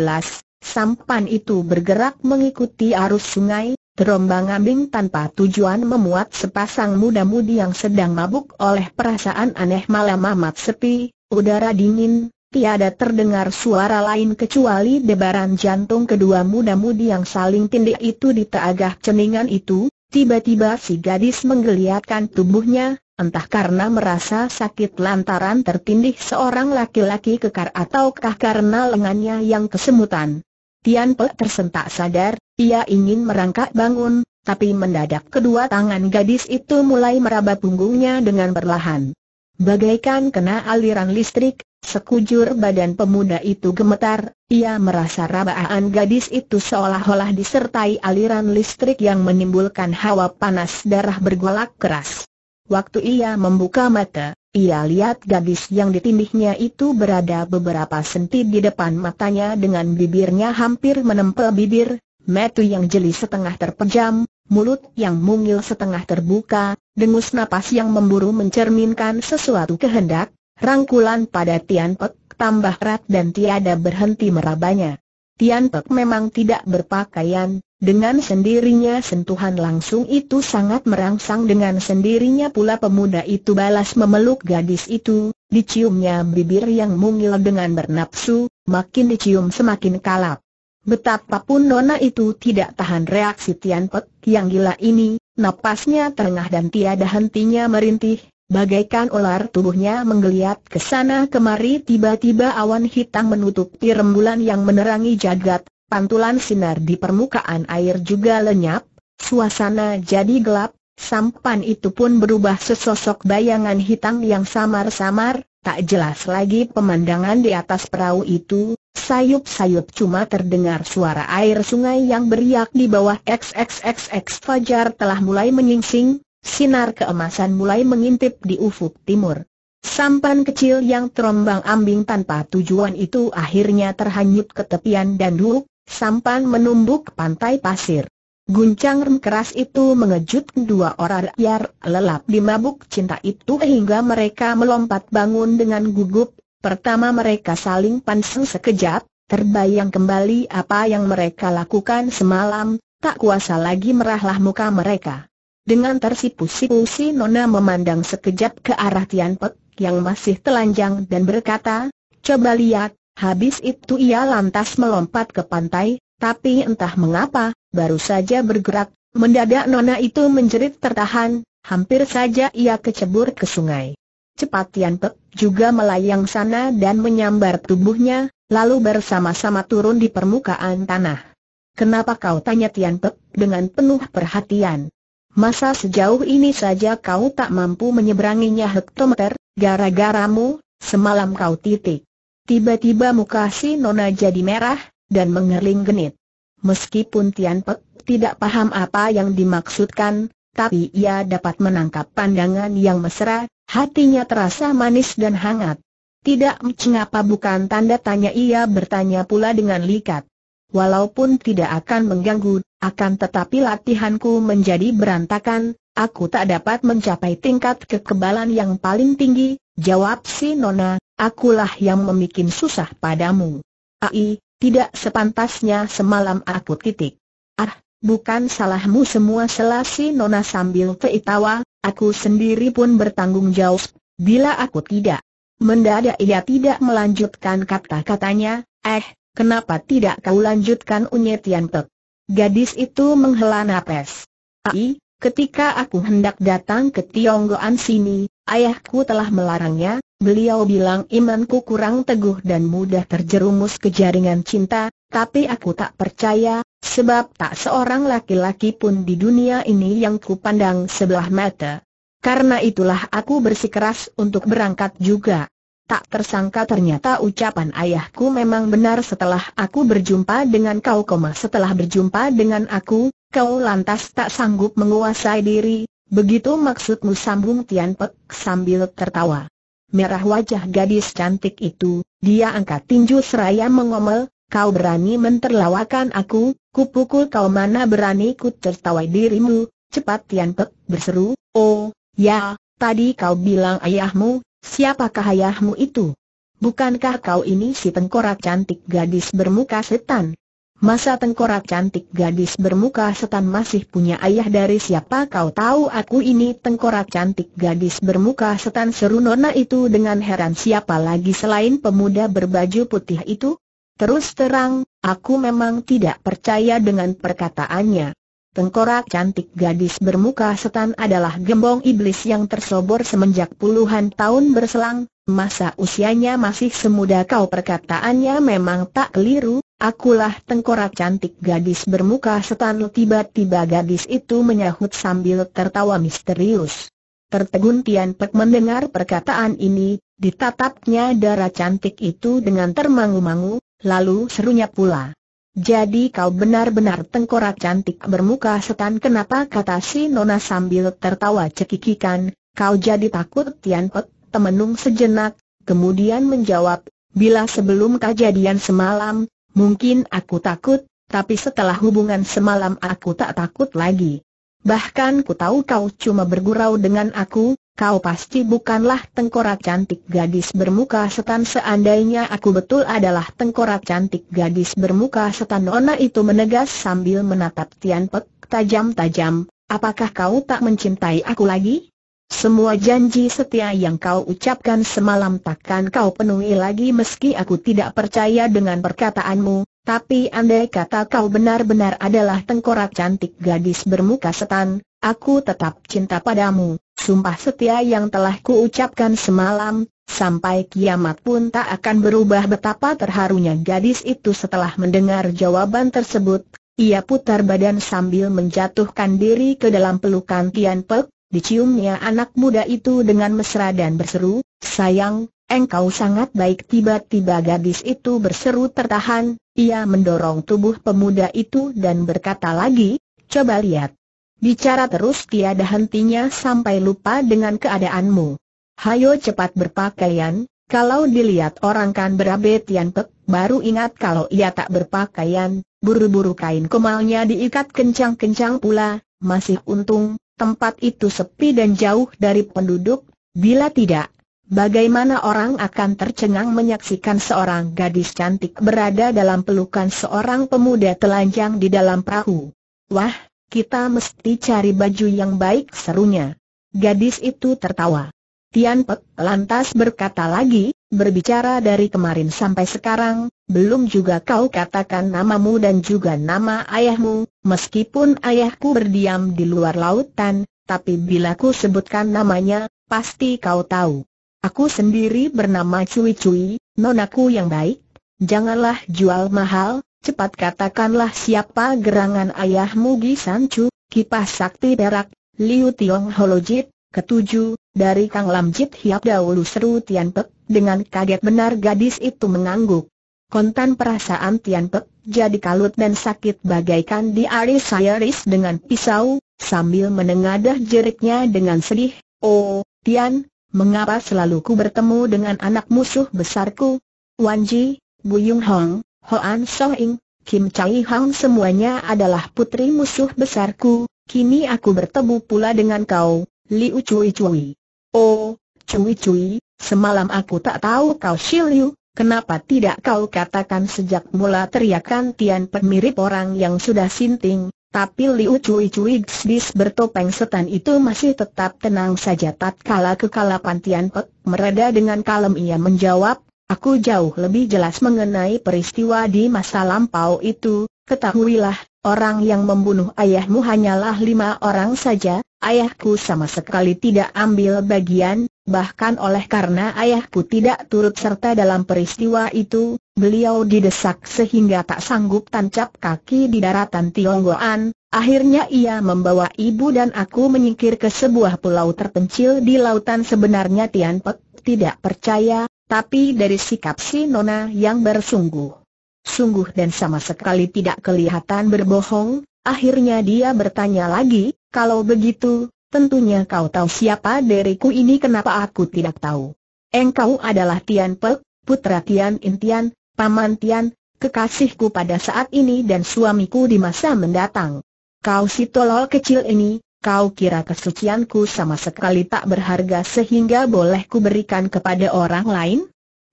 sampan itu bergerak mengikuti arus sungai, terombang ambing tanpa tujuan memuat sepasang muda-mudi yang sedang mabuk oleh perasaan aneh malam amat sepi, udara dingin, tiada terdengar suara lain kecuali debaran jantung kedua muda-mudi yang saling tindik itu di teagah ceningan itu, tiba-tiba si gadis menggeliatkan tubuhnya, entah karena merasa sakit lantaran tertindih seorang laki-laki kekar ataukah karena lengannya yang kesemutan. Tian Pe tersentak sadar, ia ingin merangkak bangun, tapi mendadak kedua tangan gadis itu mulai meraba punggungnya dengan perlahan. Bagaikan kena aliran listrik, Sekujur badan pemuda itu gemetar, ia merasa rabaan gadis itu seolah-olah disertai aliran listrik yang menimbulkan hawa panas darah bergolak keras. Waktu ia membuka mata, ia lihat gadis yang ditindihnya itu berada beberapa senti di depan matanya dengan bibirnya hampir menempel bibir, metu yang jeli setengah terpejam, mulut yang mungil setengah terbuka, dengus napas yang memburu mencerminkan sesuatu kehendak, rangkulan pada Tian Pek tambah erat dan tiada berhenti merabanya. Tian Pek memang tidak berpakaian, dengan sendirinya sentuhan langsung itu sangat merangsang dengan sendirinya pula pemuda itu balas memeluk gadis itu, diciumnya bibir yang mungil dengan bernapsu, makin dicium semakin kalap. Betapapun nona itu tidak tahan reaksi Tian Pek yang gila ini, napasnya terengah dan tiada hentinya merintih, bagaikan ular tubuhnya menggeliat ke sana kemari tiba-tiba awan hitam menutupi rembulan yang menerangi jagat, pantulan sinar di permukaan air juga lenyap, suasana jadi gelap, sampan itu pun berubah sesosok bayangan hitam yang samar-samar, tak jelas lagi pemandangan di atas perahu itu, sayup-sayup cuma terdengar suara air sungai yang beriak di bawah XXXX Fajar telah mulai menyingsing, sinar keemasan mulai mengintip di ufuk timur. Sampan kecil yang terombang ambing tanpa tujuan itu akhirnya terhanyut ke tepian dan duduk, sampan menumbuk pantai pasir. Guncang rem keras itu mengejut dua orang rakyat lelap di mabuk cinta itu hingga mereka melompat bangun dengan gugup. Pertama mereka saling pansu sekejap, terbayang kembali apa yang mereka lakukan semalam, tak kuasa lagi merahlah muka mereka. Dengan tersipu-sipu si Nona memandang sekejap ke arah Tian Pek yang masih telanjang dan berkata, Coba lihat, Habis itu ia lantas melompat ke pantai, tapi entah mengapa, baru saja bergerak, mendadak nona itu menjerit tertahan, hampir saja ia kecebur ke sungai. Cepat Tian Pek juga melayang sana dan menyambar tubuhnya, lalu bersama-sama turun di permukaan tanah. Kenapa kau tanya Tian Pek dengan penuh perhatian? Masa sejauh ini saja kau tak mampu menyeberanginya hektometer, gara-garamu, semalam kau titik Tiba-tiba muka si Nona jadi merah, dan mengering genit. Meskipun Tian Pek tidak paham apa yang dimaksudkan, tapi ia dapat menangkap pandangan yang mesra, hatinya terasa manis dan hangat. Tidak mengapa bukan tanda tanya ia bertanya pula dengan likat. Walaupun tidak akan mengganggu, akan tetapi latihanku menjadi berantakan, aku tak dapat mencapai tingkat kekebalan yang paling tinggi, jawab si Nona, Akulah yang memikin susah padamu. Ai, tidak sepantasnya semalam aku titik. Ah, bukan salahmu semua selasi Nona sambil teitawa, aku sendiri pun bertanggung jawab, bila aku tidak. Mendadak ia tidak melanjutkan kata-katanya, eh, kenapa tidak kau lanjutkan unyet Yan Pek? Gadis itu menghela nafas. Ai, ketika aku hendak datang ke Tionggoan sini, ayahku telah melarangnya, Beliau bilang imanku kurang teguh dan mudah terjerumus ke jaringan cinta, tapi aku tak percaya, sebab tak seorang laki-laki pun di dunia ini yang ku pandang sebelah mata. Karena itulah aku bersikeras untuk berangkat juga. Tak tersangka ternyata ucapan ayahku memang benar setelah aku berjumpa dengan kau setelah berjumpa dengan aku, kau lantas tak sanggup menguasai diri, begitu maksudmu sambung Tian Pek sambil tertawa merah wajah gadis cantik itu, dia angkat tinju seraya mengomel, kau berani menterlawakan aku, kupukul kau mana berani ku tertawai dirimu, cepat Tian Pek berseru, oh, ya, tadi kau bilang ayahmu, siapakah ayahmu itu? Bukankah kau ini si tengkorak cantik gadis bermuka setan? Masa tengkorak cantik gadis bermuka setan masih punya ayah dari siapa kau tahu aku ini tengkorak cantik gadis bermuka setan seru nona itu dengan heran siapa lagi selain pemuda berbaju putih itu? Terus terang, aku memang tidak percaya dengan perkataannya. Tengkorak cantik gadis bermuka setan adalah gembong iblis yang tersobor semenjak puluhan tahun berselang, Masa usianya masih semuda kau perkataannya memang tak keliru, akulah tengkorak cantik gadis bermuka setan tiba-tiba gadis itu menyahut sambil tertawa misterius. Tertegun Tian Pek mendengar perkataan ini, ditatapnya darah cantik itu dengan termangu-mangu, lalu serunya pula. Jadi kau benar-benar tengkorak cantik bermuka setan kenapa kata si Nona sambil tertawa cekikikan, kau jadi takut Tian Pek? termenung sejenak, kemudian menjawab, bila sebelum kejadian semalam, mungkin aku takut, tapi setelah hubungan semalam aku tak takut lagi. Bahkan ku tahu kau cuma bergurau dengan aku, kau pasti bukanlah tengkorak cantik gadis bermuka setan seandainya aku betul adalah tengkorak cantik gadis bermuka setan Nona itu menegas sambil menatap Tian Pek tajam-tajam, apakah kau tak mencintai aku lagi? Semua janji setia yang kau ucapkan semalam takkan kau penuhi lagi meski aku tidak percaya dengan perkataanmu, tapi andai kata kau benar-benar adalah tengkorak cantik gadis bermuka setan, aku tetap cinta padamu. Sumpah setia yang telah ucapkan semalam, sampai kiamat pun tak akan berubah betapa terharunya gadis itu setelah mendengar jawaban tersebut. Ia putar badan sambil menjatuhkan diri ke dalam pelukan Tian Pek, Diciumnya anak muda itu dengan mesra dan berseru, sayang, engkau sangat baik tiba-tiba gadis itu berseru tertahan, ia mendorong tubuh pemuda itu dan berkata lagi, coba lihat. Bicara terus tiada hentinya sampai lupa dengan keadaanmu. Hayo cepat berpakaian, kalau dilihat orang kan berabe yang Pek, baru ingat kalau ia tak berpakaian, buru-buru kain kemalnya diikat kencang-kencang pula, masih untung, tempat itu sepi dan jauh dari penduduk, bila tidak, bagaimana orang akan tercengang menyaksikan seorang gadis cantik berada dalam pelukan seorang pemuda telanjang di dalam perahu? Wah, kita mesti cari baju yang baik serunya. Gadis itu tertawa. Tian Pek lantas berkata lagi, berbicara dari kemarin sampai sekarang, belum juga kau katakan namamu dan juga nama ayahmu, meskipun ayahku berdiam di luar lautan, tapi bila ku sebutkan namanya, pasti kau tahu. Aku sendiri bernama Cui Cui, nonaku yang baik, janganlah jual mahal, cepat katakanlah siapa gerangan ayahmu Gi Chu, kipas sakti Perak, Liu Tiong Holojit, ketujuh, dari Kang Lamjit Hiap Daulu Seru Tian Pek, dengan kaget benar gadis itu mengangguk. Kontan perasaan Tian Pek jadi kalut dan sakit bagaikan diaris-aris dengan pisau, sambil menengadah jeriknya dengan sedih, Oh, Tian, mengapa selalu ku bertemu dengan anak musuh besarku? Wan Ji, Bu Buyung Hong, Hoan Ing, Kim Chai Hang semuanya adalah putri musuh besarku, kini aku bertemu pula dengan kau, Liu Cui Cui. Oh, Cui-cui, semalam aku tak tahu kau Shiliu, kenapa tidak kau katakan sejak mula teriakan Tian Pe mirip orang yang sudah sinting, tapi Liu Cui Cui Xbis bertopeng setan itu masih tetap tenang saja tatkala kekalapan Tian pe mereda dengan kalem ia menjawab, aku jauh lebih jelas mengenai peristiwa di masa lampau itu, ketahuilah, orang yang membunuh ayahmu hanyalah lima orang saja, ayahku sama sekali tidak ambil bagian, bahkan oleh karena ayahku tidak turut serta dalam peristiwa itu, beliau didesak sehingga tak sanggup tancap kaki di daratan Tionggoan, akhirnya ia membawa ibu dan aku menyingkir ke sebuah pulau terpencil di lautan sebenarnya Tianpek tidak percaya, tapi dari sikap si Nona yang bersungguh. Sungguh dan sama sekali tidak kelihatan berbohong, akhirnya dia bertanya lagi, kalau begitu, Tentunya kau tahu siapa diriku ini kenapa aku tidak tahu. Engkau adalah Tian Pek, putra Tian Intian, paman Tian, kekasihku pada saat ini dan suamiku di masa mendatang. Kau si tolol kecil ini, kau kira kesucianku sama sekali tak berharga sehingga boleh kuberikan kepada orang lain?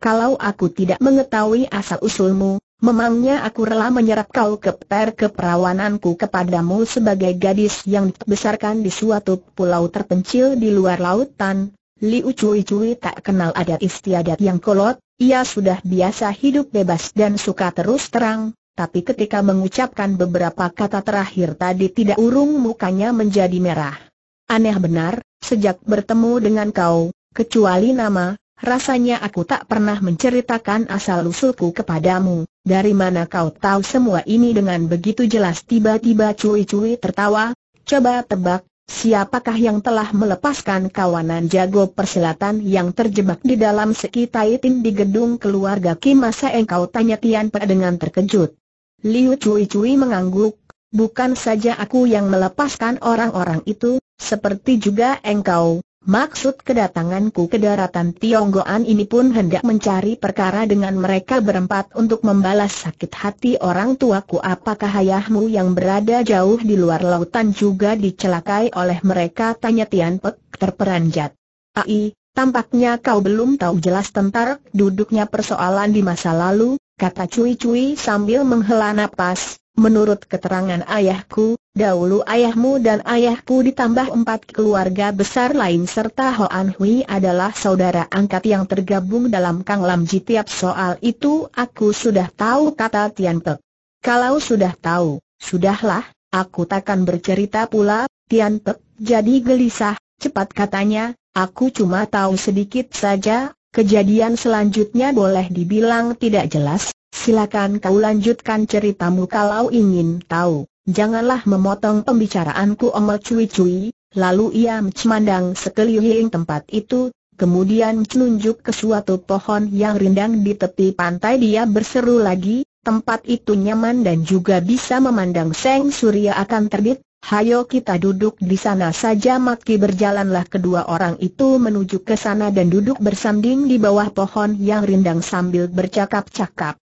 Kalau aku tidak mengetahui asal-usulmu, Memangnya aku rela menyerap kau ke keper keperawananku kepadamu sebagai gadis yang dibesarkan di suatu pulau terpencil di luar lautan. Liu ucui Cui tak kenal adat istiadat yang kolot, ia sudah biasa hidup bebas dan suka terus terang, tapi ketika mengucapkan beberapa kata terakhir tadi tidak urung mukanya menjadi merah. Aneh benar, sejak bertemu dengan kau, kecuali nama, rasanya aku tak pernah menceritakan asal-usulku kepadamu. Dari mana kau tahu semua ini dengan begitu jelas tiba-tiba cuy-cuy tertawa? Coba tebak, siapakah yang telah melepaskan kawanan jago persilatan yang terjebak di dalam sekitar sekitaitin di gedung keluarga Kim Masa engkau tanya Tian Pe dengan terkejut. Liu cuy-cuy mengangguk, bukan saja aku yang melepaskan orang-orang itu, seperti juga engkau, Maksud kedatanganku ke daratan Tionggoan ini pun hendak mencari perkara dengan mereka berempat untuk membalas sakit hati orang tuaku apakah ayahmu yang berada jauh di luar lautan juga dicelakai oleh mereka tanya Tian Pek terperanjat. Ai, tampaknya kau belum tahu jelas tentara duduknya persoalan di masa lalu, kata Cui Cui sambil menghela napas, menurut keterangan ayahku, Dahulu ayahmu dan ayahku ditambah empat keluarga besar lain serta Hoan Hui adalah saudara angkat yang tergabung dalam Kang Lam Ji tiap soal itu aku sudah tahu kata Tian Pek. Kalau sudah tahu, sudahlah, aku takkan bercerita pula, Tian Pek jadi gelisah, cepat katanya, aku cuma tahu sedikit saja, kejadian selanjutnya boleh dibilang tidak jelas, silakan kau lanjutkan ceritamu kalau ingin tahu. Janganlah memotong pembicaraanku omel cuy-cuy, lalu ia mencemandang sekeliling tempat itu, kemudian menunjuk ke suatu pohon yang rindang di tepi pantai dia berseru lagi, tempat itu nyaman dan juga bisa memandang seng surya akan terbit, hayo kita duduk di sana saja maki berjalanlah kedua orang itu menuju ke sana dan duduk bersanding di bawah pohon yang rindang sambil bercakap-cakap.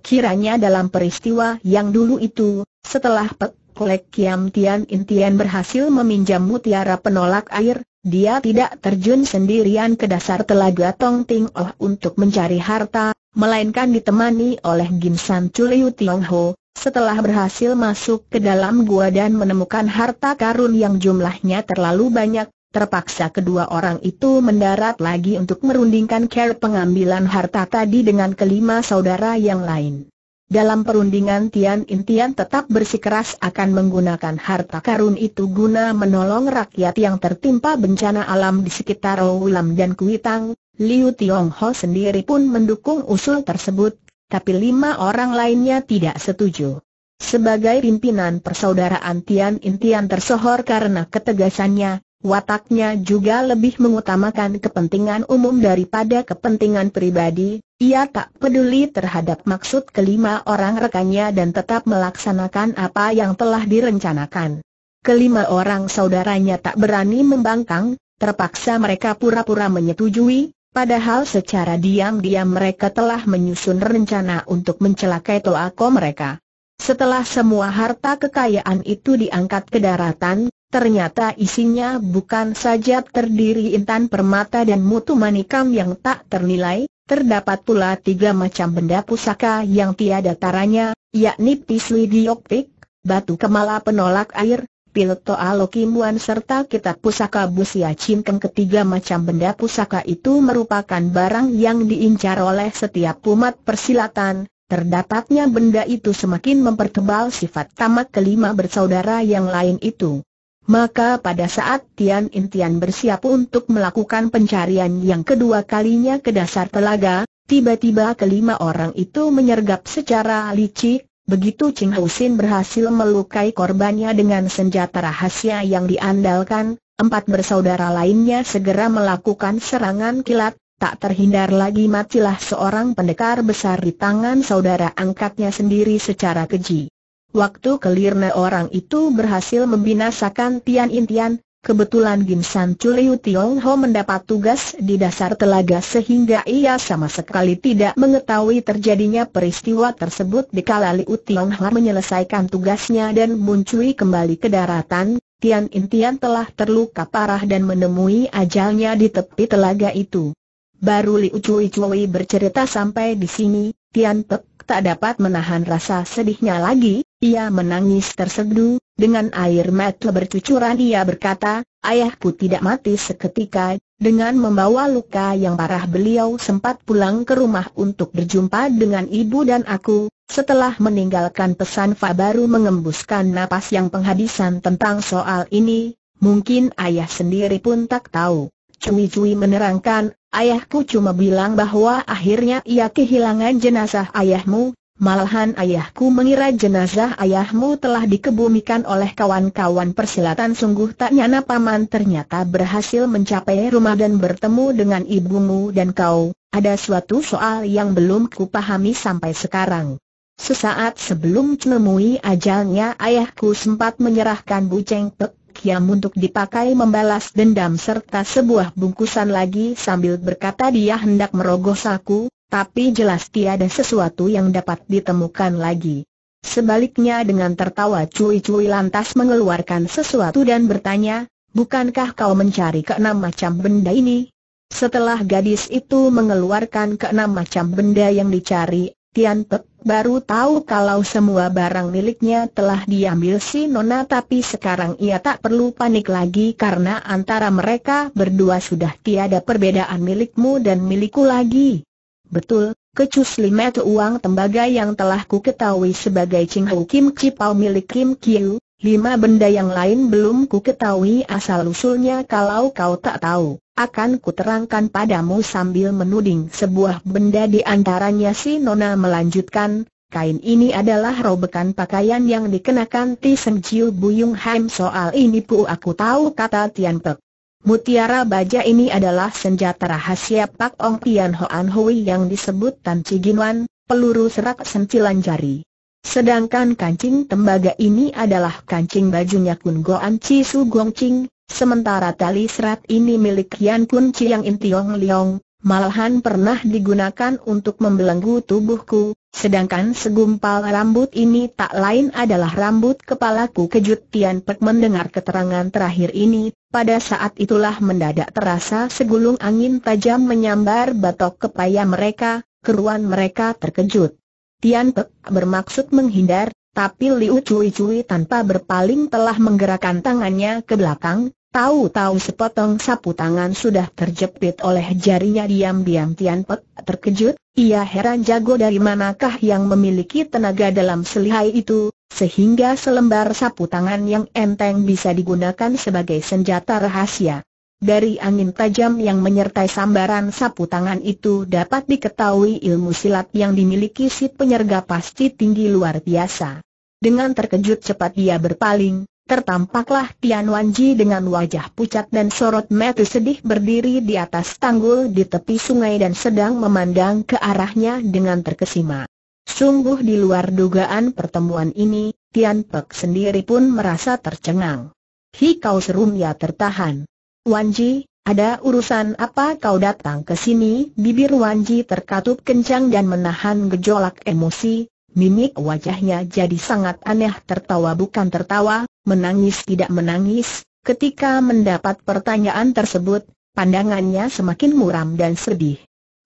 Kiranya dalam peristiwa yang dulu itu, setelah Pek Kiam Tian Intian berhasil meminjam mutiara penolak air, dia tidak terjun sendirian ke dasar telaga Tong Ting Oh untuk mencari harta, melainkan ditemani oleh Gim San Chuliu Tiong Ho. Setelah berhasil masuk ke dalam gua dan menemukan harta karun yang jumlahnya terlalu banyak, terpaksa kedua orang itu mendarat lagi untuk merundingkan care pengambilan harta tadi dengan kelima saudara yang lain. Dalam perundingan Tian Intian tetap bersikeras akan menggunakan harta karun itu guna menolong rakyat yang tertimpa bencana alam di sekitar Oulam dan Kuitang. Liu Tiong Ho sendiri pun mendukung usul tersebut, tapi lima orang lainnya tidak setuju. Sebagai pimpinan persaudaraan Tian Intian tersohor karena ketegasannya, Wataknya juga lebih mengutamakan kepentingan umum daripada kepentingan pribadi, ia tak peduli terhadap maksud kelima orang rekannya dan tetap melaksanakan apa yang telah direncanakan. Kelima orang saudaranya tak berani membangkang, terpaksa mereka pura-pura menyetujui, padahal secara diam-diam mereka telah menyusun rencana untuk mencelakai toako mereka. Setelah semua harta kekayaan itu diangkat ke daratan, Ternyata isinya bukan saja terdiri intan permata dan mutu manikam yang tak ternilai, terdapat pula tiga macam benda pusaka yang tiada taranya, yakni pisli dioptik, batu kemala penolak air, Pilto Alokimuan serta kitab pusaka Busia Cinkeng ketiga macam benda pusaka itu merupakan barang yang diincar oleh setiap umat persilatan. Terdapatnya benda itu semakin mempertebal sifat tamak kelima bersaudara yang lain itu. Maka pada saat Tian Intian bersiap untuk melakukan pencarian yang kedua kalinya ke dasar telaga, tiba-tiba kelima orang itu menyergap secara licik, begitu Ching Husin berhasil melukai korbannya dengan senjata rahasia yang diandalkan, empat bersaudara lainnya segera melakukan serangan kilat, tak terhindar lagi matilah seorang pendekar besar di tangan saudara angkatnya sendiri secara keji. Waktu kelirne orang itu berhasil membinasakan Tian Intian, kebetulan Gim San Chuliu Tiong Ho mendapat tugas di dasar telaga sehingga ia sama sekali tidak mengetahui terjadinya peristiwa tersebut di Liu Tiong Ho menyelesaikan tugasnya dan muncul kembali ke daratan, Tian Intian telah terluka parah dan menemui ajalnya di tepi telaga itu. Baru Liu Cui Cui bercerita sampai di sini, Tian Pek tak dapat menahan rasa sedihnya lagi, ia menangis terseduh, dengan air mata bercucuran ia berkata, ayahku tidak mati seketika, dengan membawa luka yang parah beliau sempat pulang ke rumah untuk berjumpa dengan ibu dan aku, setelah meninggalkan pesan Fa baru mengembuskan napas yang penghabisan tentang soal ini, mungkin ayah sendiri pun tak tahu. Cui-cui menerangkan, Ayahku cuma bilang bahwa akhirnya ia kehilangan jenazah ayahmu, malahan ayahku mengira jenazah ayahmu telah dikebumikan oleh kawan-kawan persilatan sungguh tak nyana paman ternyata berhasil mencapai rumah dan bertemu dengan ibumu dan kau, ada suatu soal yang belum kupahami sampai sekarang. Sesaat sebelum menemui ajalnya ayahku sempat menyerahkan Bu Cheng Pek kiam untuk dipakai membalas dendam serta sebuah bungkusan lagi sambil berkata dia hendak merogoh saku, tapi jelas tiada sesuatu yang dapat ditemukan lagi. Sebaliknya dengan tertawa cuy-cuy lantas mengeluarkan sesuatu dan bertanya, bukankah kau mencari keenam macam benda ini? Setelah gadis itu mengeluarkan keenam macam benda yang dicari, Tian Pek baru tahu kalau semua barang miliknya telah diambil si Nona tapi sekarang ia tak perlu panik lagi karena antara mereka berdua sudah tiada perbedaan milikmu dan milikku lagi. Betul, kecus lima uang tembaga yang telah ku ketahui sebagai Ching Hu Kim Chipau milik Kim Kiu, lima benda yang lain belum ku ketahui asal-usulnya kalau kau tak tahu. Akan kuterangkan padamu sambil menuding sebuah benda di antaranya si Nona melanjutkan, kain ini adalah robekan pakaian yang dikenakan Ti Seng Jiu Buyung Haim. soal ini pu aku tahu kata Tian Pek. Mutiara baja ini adalah senjata rahasia Pak Ong Tian Hoan Hui yang disebut Tan Wan, peluru serak sentilan jari. Sedangkan kancing tembaga ini adalah kancing bajunya Kun Goan Chi Su Gong Ching, Sementara tali serat ini milik Yan Kun Chiang In Tiong Liong, malahan pernah digunakan untuk membelenggu tubuhku, sedangkan segumpal rambut ini tak lain adalah rambut kepalaku kejut Tian Pek mendengar keterangan terakhir ini, pada saat itulah mendadak terasa segulung angin tajam menyambar batok kepala mereka, keruan mereka terkejut. Tian Pek bermaksud menghindar, tapi Liu Cui Cui tanpa berpaling telah menggerakkan tangannya ke belakang, Tahu-tahu sepotong sapu tangan sudah terjepit oleh jarinya diam-diam Tian Pek terkejut, ia heran jago dari manakah yang memiliki tenaga dalam selihai itu, sehingga selembar sapu tangan yang enteng bisa digunakan sebagai senjata rahasia. Dari angin tajam yang menyertai sambaran sapu tangan itu dapat diketahui ilmu silat yang dimiliki si penyerga pasti tinggi luar biasa. Dengan terkejut cepat ia berpaling, Tertampaklah Tian Wanji dengan wajah pucat dan sorot mata sedih berdiri di atas tanggul di tepi sungai dan sedang memandang ke arahnya dengan terkesima. Sungguh di luar dugaan pertemuan ini, Tian Pek sendiri pun merasa tercengang. Hi Hikau serumnya tertahan. Wanji, ada urusan apa kau datang ke sini? Bibir Wanji terkatup kencang dan menahan gejolak emosi, Mimik wajahnya jadi sangat aneh tertawa bukan tertawa, menangis tidak menangis, ketika mendapat pertanyaan tersebut, pandangannya semakin muram dan sedih.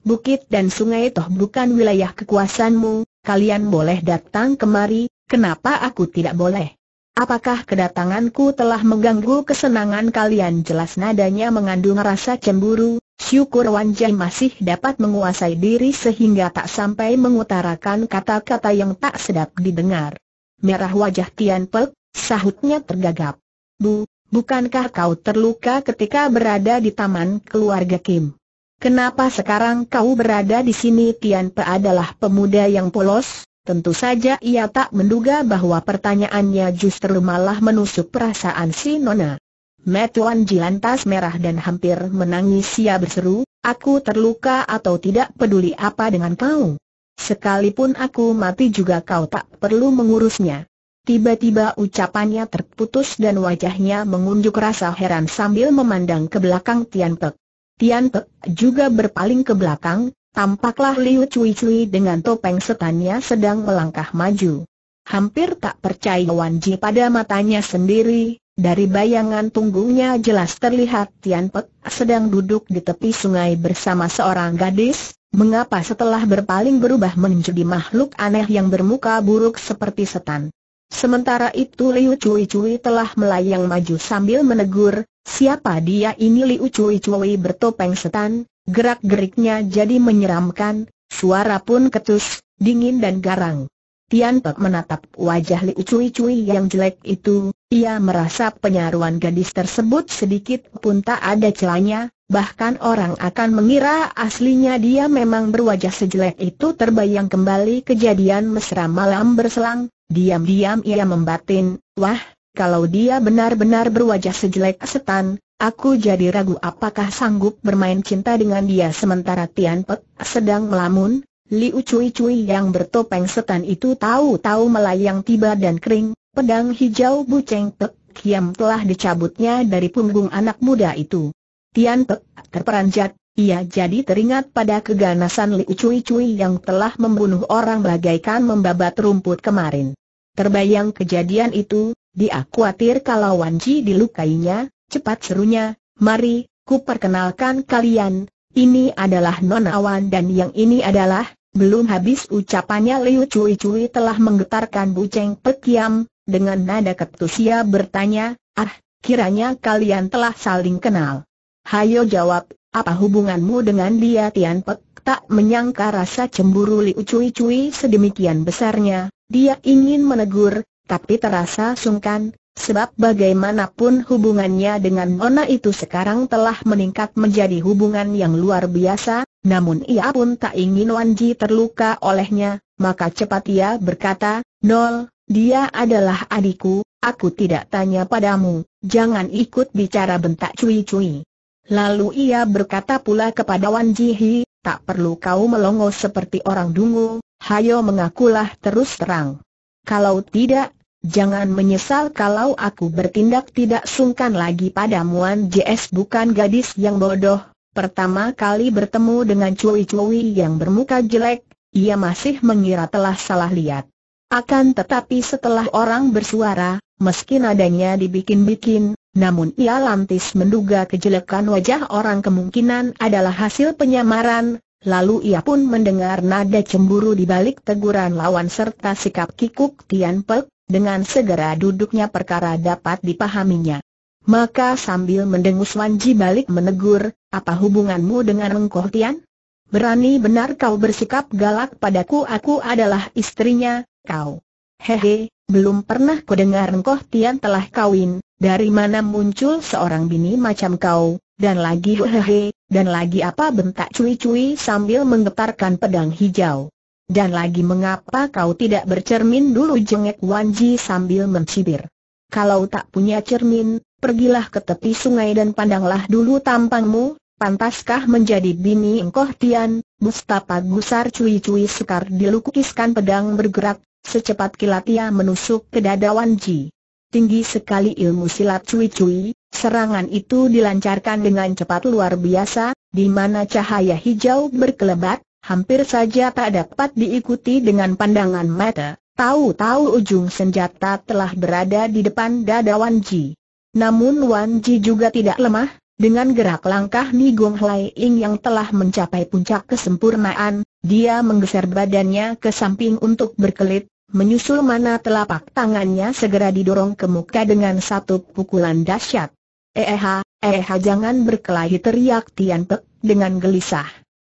Bukit dan sungai toh bukan wilayah kekuasaanmu, kalian boleh datang kemari, kenapa aku tidak boleh? Apakah kedatanganku telah mengganggu kesenangan kalian? Jelas nadanya mengandung rasa cemburu, Syukur Wan Jai masih dapat menguasai diri sehingga tak sampai mengutarakan kata-kata yang tak sedap didengar. Merah wajah Tian Pek, sahutnya tergagap. Bu, bukankah kau terluka ketika berada di taman keluarga Kim? Kenapa sekarang kau berada di sini Tian Pe adalah pemuda yang polos? Tentu saja ia tak menduga bahwa pertanyaannya justru malah menusuk perasaan si Nona. Metuan jilantas merah dan hampir menangis ia berseru, aku terluka atau tidak peduli apa dengan kau. Sekalipun aku mati juga kau tak perlu mengurusnya. Tiba-tiba ucapannya terputus dan wajahnya mengunjuk rasa heran sambil memandang ke belakang Tian Pek. Tian Pek juga berpaling ke belakang, tampaklah Liu Cui Cui dengan topeng setannya sedang melangkah maju. Hampir tak percaya Wan Ji pada matanya sendiri, dari bayangan punggungnya jelas terlihat Tian Pek sedang duduk di tepi sungai bersama seorang gadis, mengapa setelah berpaling berubah menjadi makhluk aneh yang bermuka buruk seperti setan. Sementara itu Liu Cui Cui telah melayang maju sambil menegur, siapa dia ini Liu Cui Cui bertopeng setan, gerak-geriknya jadi menyeramkan, suara pun ketus, dingin dan garang. Tian Pek menatap wajah Li Cui Cui yang jelek itu, ia merasa penyaruan gadis tersebut sedikit pun tak ada celanya, bahkan orang akan mengira aslinya dia memang berwajah sejelek itu terbayang kembali kejadian mesra malam berselang, diam-diam ia membatin, wah, kalau dia benar-benar berwajah sejelek setan, Aku jadi ragu apakah sanggup bermain cinta dengan dia sementara Tian Pek sedang melamun, Liu Cui Cui yang bertopeng setan itu tahu-tahu melayang tiba dan kering, pedang hijau Cheng Pek Kiam telah dicabutnya dari punggung anak muda itu. Tian Pek terperanjat, ia jadi teringat pada keganasan Liu Cui Cui yang telah membunuh orang bagaikan membabat rumput kemarin. Terbayang kejadian itu, dia khawatir kalau Wan Ji dilukainya, cepat serunya, mari, ku perkenalkan kalian, ini adalah nonawan dan yang ini adalah, belum habis ucapannya Liu Cui Cui telah menggetarkan buceng pekiam, dengan nada ketusia bertanya, ah, kiranya kalian telah saling kenal. Hayo jawab, apa hubunganmu dengan dia Tian Pek? Tak menyangka rasa cemburu Liu Cui Cui sedemikian besarnya, dia ingin menegur, tapi terasa sungkan, Sebab bagaimanapun hubungannya dengan Nona itu sekarang telah meningkat menjadi hubungan yang luar biasa, namun ia pun tak ingin Wan Ji terluka olehnya, maka cepat ia berkata, Nol, dia adalah adikku, aku tidak tanya padamu, jangan ikut bicara bentak cuy-cuy. Lalu ia berkata pula kepada Wan Jihi, tak perlu kau melongo seperti orang dungu, hayo mengakulah terus terang. Kalau tidak, Jangan menyesal kalau aku bertindak tidak sungkan lagi padamu. Muan JS bukan gadis yang bodoh. Pertama kali bertemu dengan cuwi-cuwi yang bermuka jelek, ia masih mengira telah salah lihat. Akan tetapi setelah orang bersuara, meski nadanya dibikin-bikin, namun ia lantis menduga kejelekan wajah orang kemungkinan adalah hasil penyamaran, Lalu ia pun mendengar nada cemburu di balik teguran lawan serta sikap kikuk Tian Pek, dengan segera duduknya perkara dapat dipahaminya. Maka sambil mendengus wanji balik menegur, apa hubunganmu dengan Engkoh Tian? Berani benar kau bersikap galak padaku aku adalah istrinya, kau. Hehe, belum pernah kudengar Engkoh Tian telah kawin, dari mana muncul seorang bini macam kau, dan lagi hehe, dan lagi apa bentak cuy-cuy sambil menggetarkan pedang hijau. Dan lagi mengapa kau tidak bercermin dulu jengek Wan Ji sambil mencibir. Kalau tak punya cermin, pergilah ke tepi sungai dan pandanglah dulu tampangmu, pantaskah menjadi bini engkoh tian, Mustapa Gusar cuy-cuy sekar dilukiskan pedang bergerak, secepat kilat ia menusuk ke dada Wan Ji. Tinggi sekali ilmu silat cuy-cuy, serangan itu dilancarkan dengan cepat luar biasa, di mana cahaya hijau berkelebat, hampir saja tak dapat diikuti dengan pandangan mata. Tahu-tahu ujung senjata telah berada di depan dada Wan Ji. Namun Wan Ji juga tidak lemah, dengan gerak langkah Ni Gong Lai Ing yang telah mencapai puncak kesempurnaan, dia menggeser badannya ke samping untuk berkelit, menyusul mana telapak tangannya segera didorong ke muka dengan satu pukulan dahsyat. Eha, eh, eh, eha jangan berkelahi teriak Tian Pek dengan gelisah.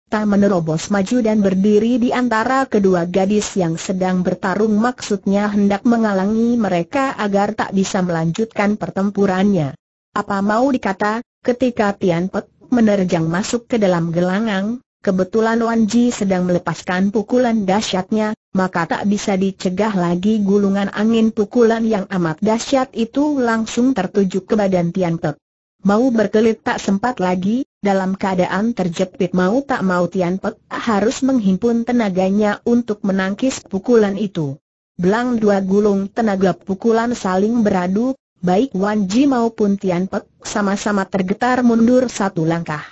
Tak menerobos maju dan berdiri di antara kedua gadis yang sedang bertarung maksudnya hendak mengalangi mereka agar tak bisa melanjutkan pertempurannya. Apa mau dikata, ketika Tian Pek menerjang masuk ke dalam gelanggang, kebetulan Wan Ji sedang melepaskan pukulan dahsyatnya, maka tak bisa dicegah lagi gulungan angin pukulan yang amat dahsyat itu langsung tertuju ke badan Tian Pek. Mau berkelit tak sempat lagi, dalam keadaan terjepit mau tak mau Tian Pek harus menghimpun tenaganya untuk menangkis pukulan itu. Belang dua gulung tenaga pukulan saling beradu, baik Wan Ji maupun Tian Pek sama-sama tergetar mundur satu langkah.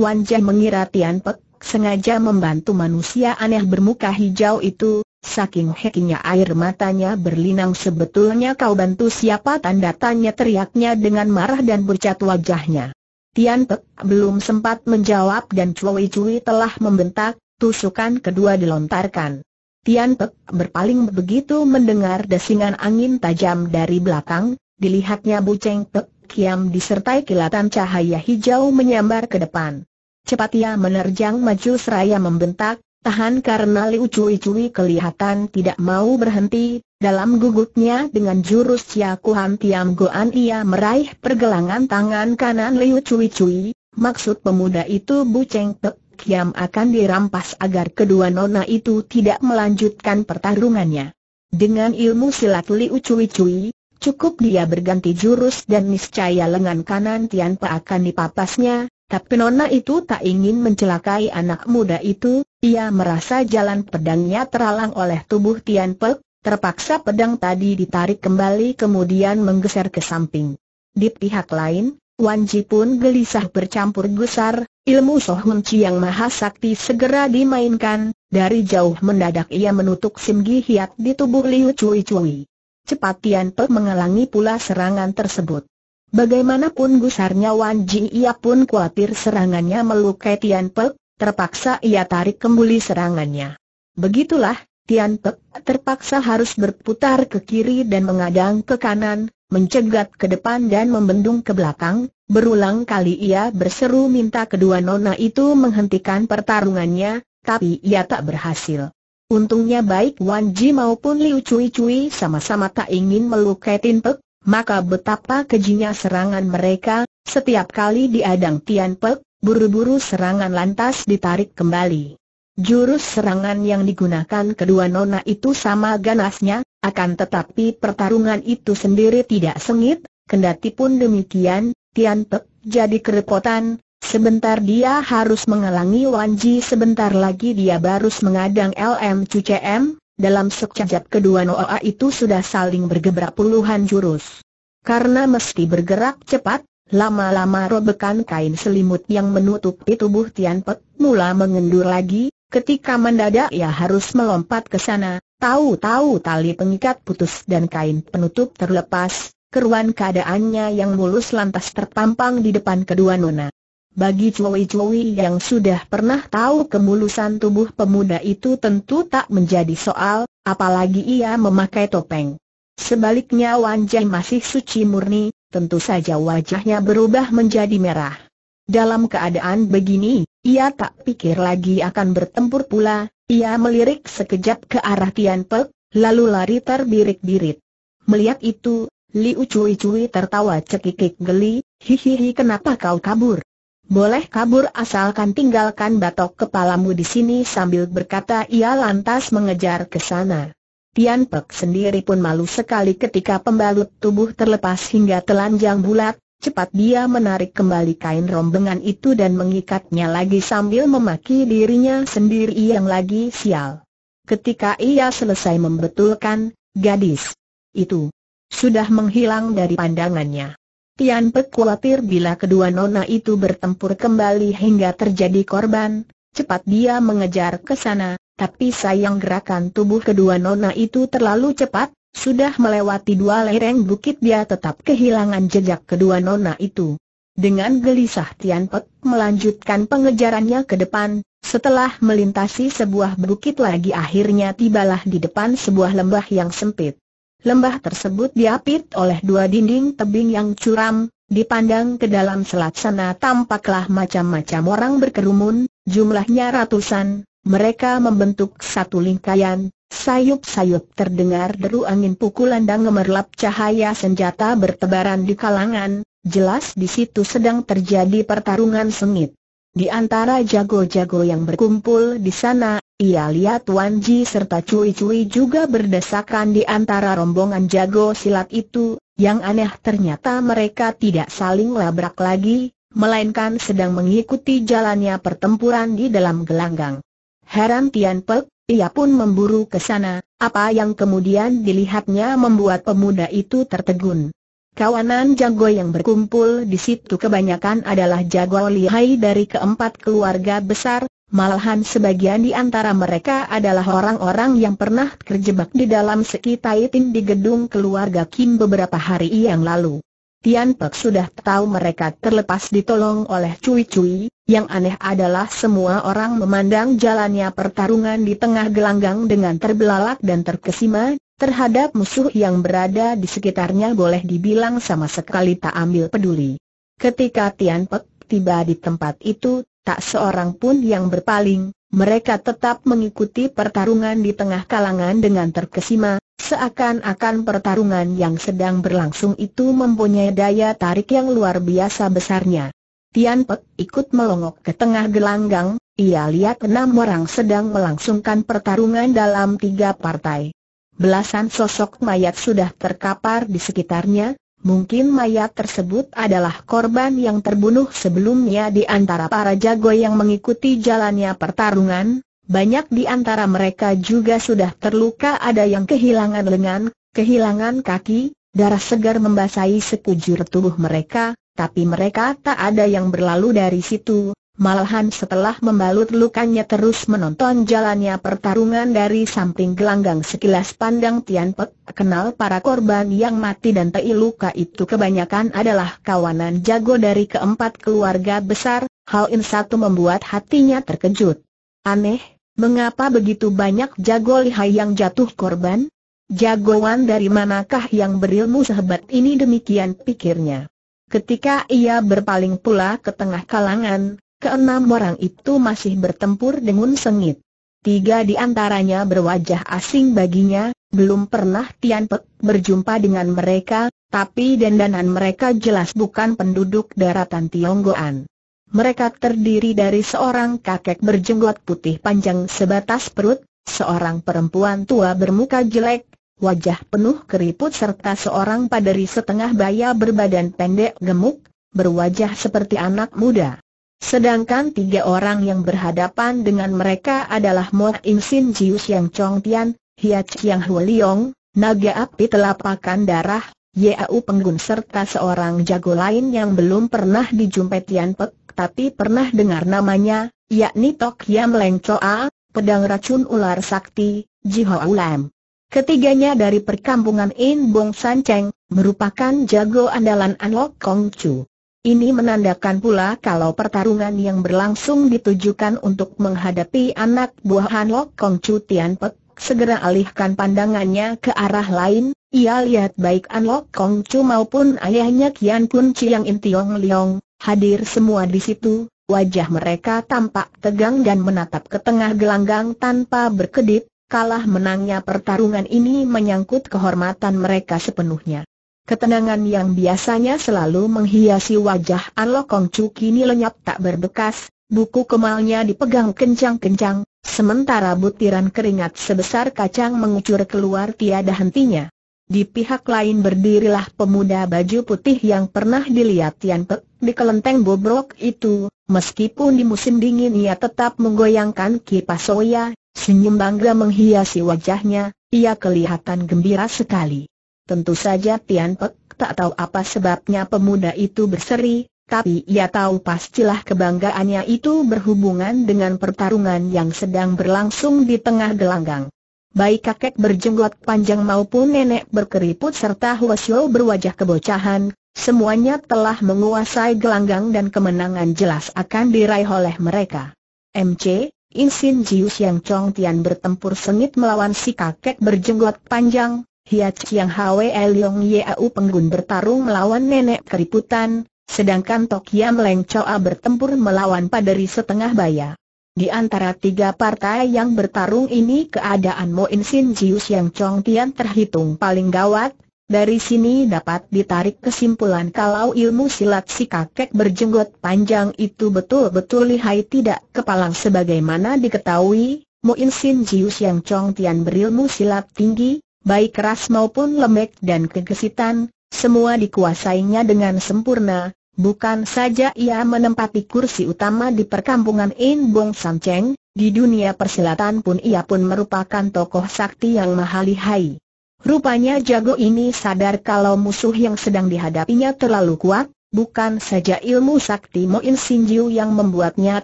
Wan Ji mengira Tian Pek sengaja membantu manusia aneh bermuka hijau itu, Saking hekinya air matanya berlinang sebetulnya kau bantu siapa tanda tanya teriaknya dengan marah dan bercat wajahnya. Tian Pek belum sempat menjawab dan Cui Cui telah membentak, tusukan kedua dilontarkan. Tian Pek berpaling begitu mendengar desingan angin tajam dari belakang, dilihatnya Bu Cheng Pek kiam disertai kilatan cahaya hijau menyambar ke depan. Cepat ia menerjang maju seraya membentak, Tahan karena Liu Cui Cui kelihatan tidak mau berhenti, dalam gugutnya dengan jurus Chia Kuan Tiam Goan ia meraih pergelangan tangan kanan Liu Cui Cui, maksud pemuda itu Bu Cheng Kiam akan dirampas agar kedua nona itu tidak melanjutkan pertarungannya. Dengan ilmu silat Liu Cui Cui, cukup dia berganti jurus dan niscaya lengan kanan Tian Pa akan dipapasnya, tapi Nona itu tak ingin mencelakai anak muda itu, ia merasa jalan pedangnya teralang oleh tubuh Tian Pek, terpaksa pedang tadi ditarik kembali kemudian menggeser ke samping. Di pihak lain, Wan Ji pun gelisah bercampur gusar, ilmu Soh Chi yang maha sakti segera dimainkan, dari jauh mendadak ia menutup Sim Gi Hiat di tubuh Liu Cui Cui. Cepat Tian Pek mengalangi pula serangan tersebut. Bagaimanapun gusarnya Wan Ji ia pun khawatir serangannya melukai Tian Pek, terpaksa ia tarik kembali serangannya. Begitulah, Tian Pek terpaksa harus berputar ke kiri dan mengadang ke kanan, mencegat ke depan dan membendung ke belakang, berulang kali ia berseru minta kedua nona itu menghentikan pertarungannya, tapi ia tak berhasil. Untungnya baik Wan Ji maupun Liu Cui Cui sama-sama tak ingin melukai Tian Pek, maka betapa kejinya serangan mereka, setiap kali diadang Tian Pek, buru-buru serangan lantas ditarik kembali. Jurus serangan yang digunakan kedua nona itu sama ganasnya, akan tetapi pertarungan itu sendiri tidak sengit, kendati pun demikian, Tian Pek jadi kerepotan, sebentar dia harus mengelangi Ji sebentar lagi dia baru mengadang LM Cucem, dalam sekejap kedua Noa itu sudah saling bergebrak puluhan jurus. Karena mesti bergerak cepat, lama-lama robekan kain selimut yang menutupi tubuh Tian Pek mula mengendur lagi, ketika mendadak ia harus melompat ke sana, tahu-tahu tali pengikat putus dan kain penutup terlepas, keruan keadaannya yang mulus lantas terpampang di depan kedua nona. Bagi cuwi-cuwi yang sudah pernah tahu kemulusan tubuh pemuda itu tentu tak menjadi soal, apalagi ia memakai topeng. Sebaliknya Wan Jai masih suci murni, tentu saja wajahnya berubah menjadi merah. Dalam keadaan begini, ia tak pikir lagi akan bertempur pula, ia melirik sekejap ke arah Tian Pek, lalu lari terbirik birit Melihat itu, Liu Cui Cui tertawa cekikik geli, hihihi kenapa kau kabur? Boleh kabur asalkan tinggalkan batok kepalamu di sini sambil berkata ia lantas mengejar ke sana. Tian Pek sendiri pun malu sekali ketika pembalut tubuh terlepas hingga telanjang bulat, cepat dia menarik kembali kain rombengan itu dan mengikatnya lagi sambil memaki dirinya sendiri yang lagi sial. Ketika ia selesai membetulkan, gadis itu sudah menghilang dari pandangannya. Tian Pek khawatir bila kedua nona itu bertempur kembali hingga terjadi korban, cepat dia mengejar ke sana, tapi sayang gerakan tubuh kedua nona itu terlalu cepat, sudah melewati dua lereng bukit dia tetap kehilangan jejak kedua nona itu. Dengan gelisah Tian Pek melanjutkan pengejarannya ke depan, setelah melintasi sebuah bukit lagi akhirnya tibalah di depan sebuah lembah yang sempit. Lembah tersebut diapit oleh dua dinding tebing yang curam, dipandang ke dalam selat sana tampaklah macam-macam orang berkerumun, jumlahnya ratusan, mereka membentuk satu lingkayan, sayup-sayup terdengar deru angin pukulan dan gemerlap cahaya senjata bertebaran di kalangan, jelas di situ sedang terjadi pertarungan sengit. Di antara jago-jago yang berkumpul di sana, ia lihat Wan Ji serta Cui Cui juga berdesakan di antara rombongan jago silat itu, yang aneh ternyata mereka tidak saling labrak lagi, melainkan sedang mengikuti jalannya pertempuran di dalam gelanggang. Heran Tian Pek, ia pun memburu ke sana, apa yang kemudian dilihatnya membuat pemuda itu tertegun. Kawanan jago yang berkumpul di situ kebanyakan adalah jago lihai dari keempat keluarga besar, malahan sebagian di antara mereka adalah orang-orang yang pernah terjebak di dalam sekitaitin di gedung keluarga Kim beberapa hari yang lalu. Tian Pek sudah tahu mereka terlepas ditolong oleh Cui Cui, yang aneh adalah semua orang memandang jalannya pertarungan di tengah gelanggang dengan terbelalak dan terkesima, Terhadap musuh yang berada di sekitarnya boleh dibilang sama sekali tak ambil peduli. Ketika Tian Pek tiba di tempat itu, tak seorang pun yang berpaling, mereka tetap mengikuti pertarungan di tengah kalangan dengan terkesima, seakan-akan pertarungan yang sedang berlangsung itu mempunyai daya tarik yang luar biasa besarnya. Tian Pek ikut melongok ke tengah gelanggang, ia lihat enam orang sedang melangsungkan pertarungan dalam tiga partai. Belasan sosok mayat sudah terkapar di sekitarnya, mungkin mayat tersebut adalah korban yang terbunuh sebelumnya di antara para jago yang mengikuti jalannya pertarungan, banyak di antara mereka juga sudah terluka ada yang kehilangan lengan, kehilangan kaki, darah segar membasahi sekujur tubuh mereka, tapi mereka tak ada yang berlalu dari situ, Malahan setelah membalut lukanya terus menonton jalannya pertarungan dari samping gelanggang sekilas pandang Tian Pek, kenal para korban yang mati dan tei luka itu kebanyakan adalah kawanan jago dari keempat keluarga besar, hal ini satu membuat hatinya terkejut. Aneh, mengapa begitu banyak jago lihai yang jatuh korban? Jagoan dari manakah yang berilmu sehebat ini demikian pikirnya. Ketika ia berpaling pula ke tengah kalangan, Keenam orang itu masih bertempur dengan sengit. Tiga di antaranya berwajah asing baginya, belum pernah Tian Pek berjumpa dengan mereka, tapi dandanan mereka jelas bukan penduduk daratan Tionggoan. Mereka terdiri dari seorang kakek berjenggot putih panjang sebatas perut, seorang perempuan tua bermuka jelek, wajah penuh keriput serta seorang paderi setengah baya berbadan pendek gemuk, berwajah seperti anak muda. Sedangkan tiga orang yang berhadapan dengan mereka adalah Mo In Sin Jiu Siang Chong Tian, Hia Chiang Hu Liong, naga api telapakan darah, Yau Penggun serta seorang jago lain yang belum pernah dijumpai Tian Pek tapi pernah dengar namanya, yakni Tok Yam Leng Choa, pedang racun ular sakti, Ji Ho Lam. Ketiganya dari perkampungan In Bong San Cheng, merupakan jago andalan An Lok Kong Chu. Ini menandakan pula kalau pertarungan yang berlangsung ditujukan untuk menghadapi anak buah Han Lok Kong Chu Tian Pek, segera alihkan pandangannya ke arah lain, ia lihat baik An Lok Kong Chu maupun ayahnya Kian Kun Chiang In Tiong Leong, hadir semua di situ, wajah mereka tampak tegang dan menatap ke tengah gelanggang tanpa berkedip, kalah menangnya pertarungan ini menyangkut kehormatan mereka sepenuhnya. Ketenangan yang biasanya selalu menghiasi wajah An Lokong Chu kini lenyap tak berbekas, buku kemalnya dipegang kencang-kencang, sementara butiran keringat sebesar kacang mengucur keluar tiada hentinya. Di pihak lain berdirilah pemuda baju putih yang pernah dilihat Tian Pek di kelenteng bobrok itu, meskipun di musim dingin ia tetap menggoyangkan kipas soya, senyum bangga menghiasi wajahnya, ia kelihatan gembira sekali. Tentu saja Tian Pek tak tahu apa sebabnya pemuda itu berseri, tapi ia tahu pastilah kebanggaannya itu berhubungan dengan pertarungan yang sedang berlangsung di tengah gelanggang. Baik kakek berjenggot panjang maupun nenek berkeriput serta Huasyo berwajah kebocahan, semuanya telah menguasai gelanggang dan kemenangan jelas akan diraih oleh mereka. MC, Insin Jius yang Chong Tian bertempur sengit melawan si kakek berjenggot panjang, Hiat Chiang Hwe Leong Yau Penggun bertarung melawan nenek keriputan, sedangkan Yam Leng Choa bertempur melawan paderi setengah baya. Di antara tiga partai yang bertarung ini keadaan Mo Insin Jius yang Chong Tian terhitung paling gawat, dari sini dapat ditarik kesimpulan kalau ilmu silat si kakek berjenggot panjang itu betul-betul lihai tidak kepalang sebagaimana diketahui, Mo Insin Jius yang Chong Tian berilmu silat tinggi, baik keras maupun lembek dan kegesitan, semua dikuasainya dengan sempurna, bukan saja ia menempati kursi utama di perkampungan In Bong San Cheng, di dunia persilatan pun ia pun merupakan tokoh sakti yang mahalihai. Rupanya jago ini sadar kalau musuh yang sedang dihadapinya terlalu kuat, Bukan saja ilmu sakti Mo In Jiu yang membuatnya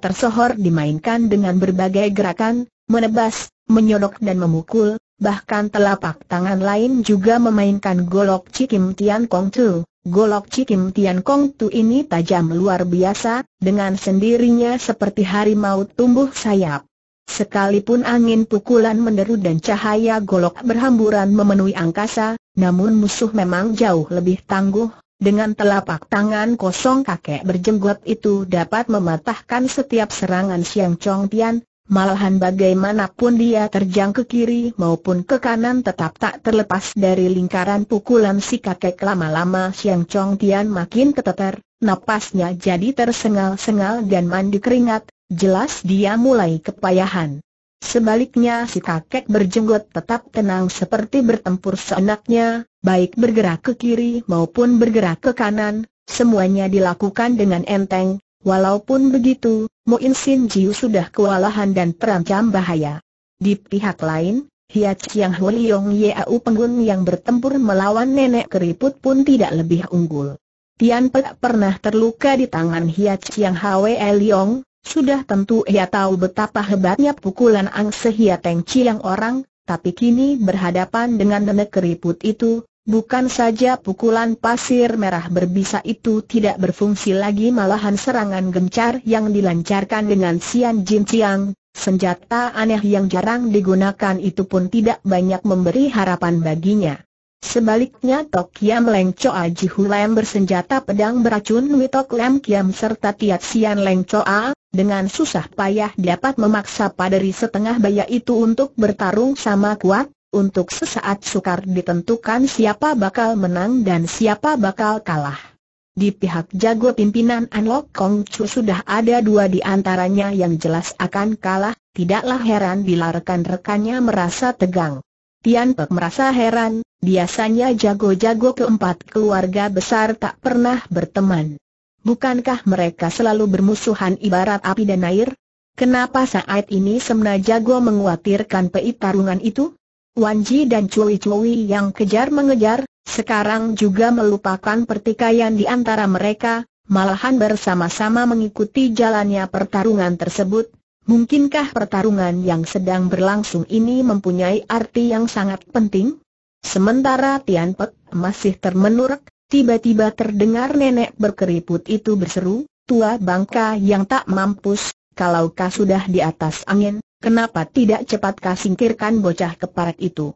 tersohor dimainkan dengan berbagai gerakan, menebas, menyodok dan memukul, Bahkan telapak tangan lain juga memainkan golok Cikim Tian Kong Tu. Golok Cikim Tian Kong Tu ini tajam luar biasa, dengan sendirinya seperti harimau tumbuh sayap. Sekalipun angin pukulan menderu dan cahaya golok berhamburan memenuhi angkasa, namun musuh memang jauh lebih tangguh. Dengan telapak tangan kosong kakek berjenggot itu dapat mematahkan setiap serangan Siang Chong Tian, Malahan bagaimanapun dia terjang ke kiri maupun ke kanan tetap tak terlepas dari lingkaran pukulan si kakek lama-lama Siang Chong Tian makin keteter, napasnya jadi tersengal-sengal dan mandi keringat, jelas dia mulai kepayahan. Sebaliknya si kakek berjenggot tetap tenang seperti bertempur seenaknya, baik bergerak ke kiri maupun bergerak ke kanan, semuanya dilakukan dengan enteng, walaupun begitu, Moin Sin Jiu sudah kewalahan dan terancam bahaya. Di pihak lain, Hia Chiang Huliong Yau Penggun yang bertempur melawan nenek keriput pun tidak lebih unggul. Tian Pek pernah terluka di tangan Hia Chiang Hwe Liong, sudah tentu ia tahu betapa hebatnya pukulan Ang Teng Chiang orang, tapi kini berhadapan dengan nenek keriput itu, Bukan saja pukulan pasir merah berbisa itu tidak berfungsi lagi malahan serangan gencar yang dilancarkan dengan Sian Jin Siang, senjata aneh yang jarang digunakan itu pun tidak banyak memberi harapan baginya. Sebaliknya Tok Kiam Leng Choa Jihu Lam bersenjata pedang beracun Witok Lam Kiam serta Tiat Sian Leng Choa, dengan susah payah dapat memaksa paderi setengah baya itu untuk bertarung sama kuat, untuk sesaat sukar ditentukan siapa bakal menang dan siapa bakal kalah. Di pihak jago pimpinan Anlok Kong Chu sudah ada dua di antaranya yang jelas akan kalah, tidaklah heran bila rekan-rekannya merasa tegang. Tian Pek merasa heran, biasanya jago-jago keempat keluarga besar tak pernah berteman. Bukankah mereka selalu bermusuhan ibarat api dan air? Kenapa saat ini Semna Jago menguatirkan peit tarungan itu? Wan dan Cui Cui yang kejar mengejar, sekarang juga melupakan pertikaian di antara mereka, malahan bersama-sama mengikuti jalannya pertarungan tersebut. Mungkinkah pertarungan yang sedang berlangsung ini mempunyai arti yang sangat penting? Sementara Tian Pek masih termenurek, tiba-tiba terdengar nenek berkeriput itu berseru, tua bangka yang tak mampus, kalau kau sudah di atas angin, Kenapa tidak cepat kau singkirkan bocah keparat itu?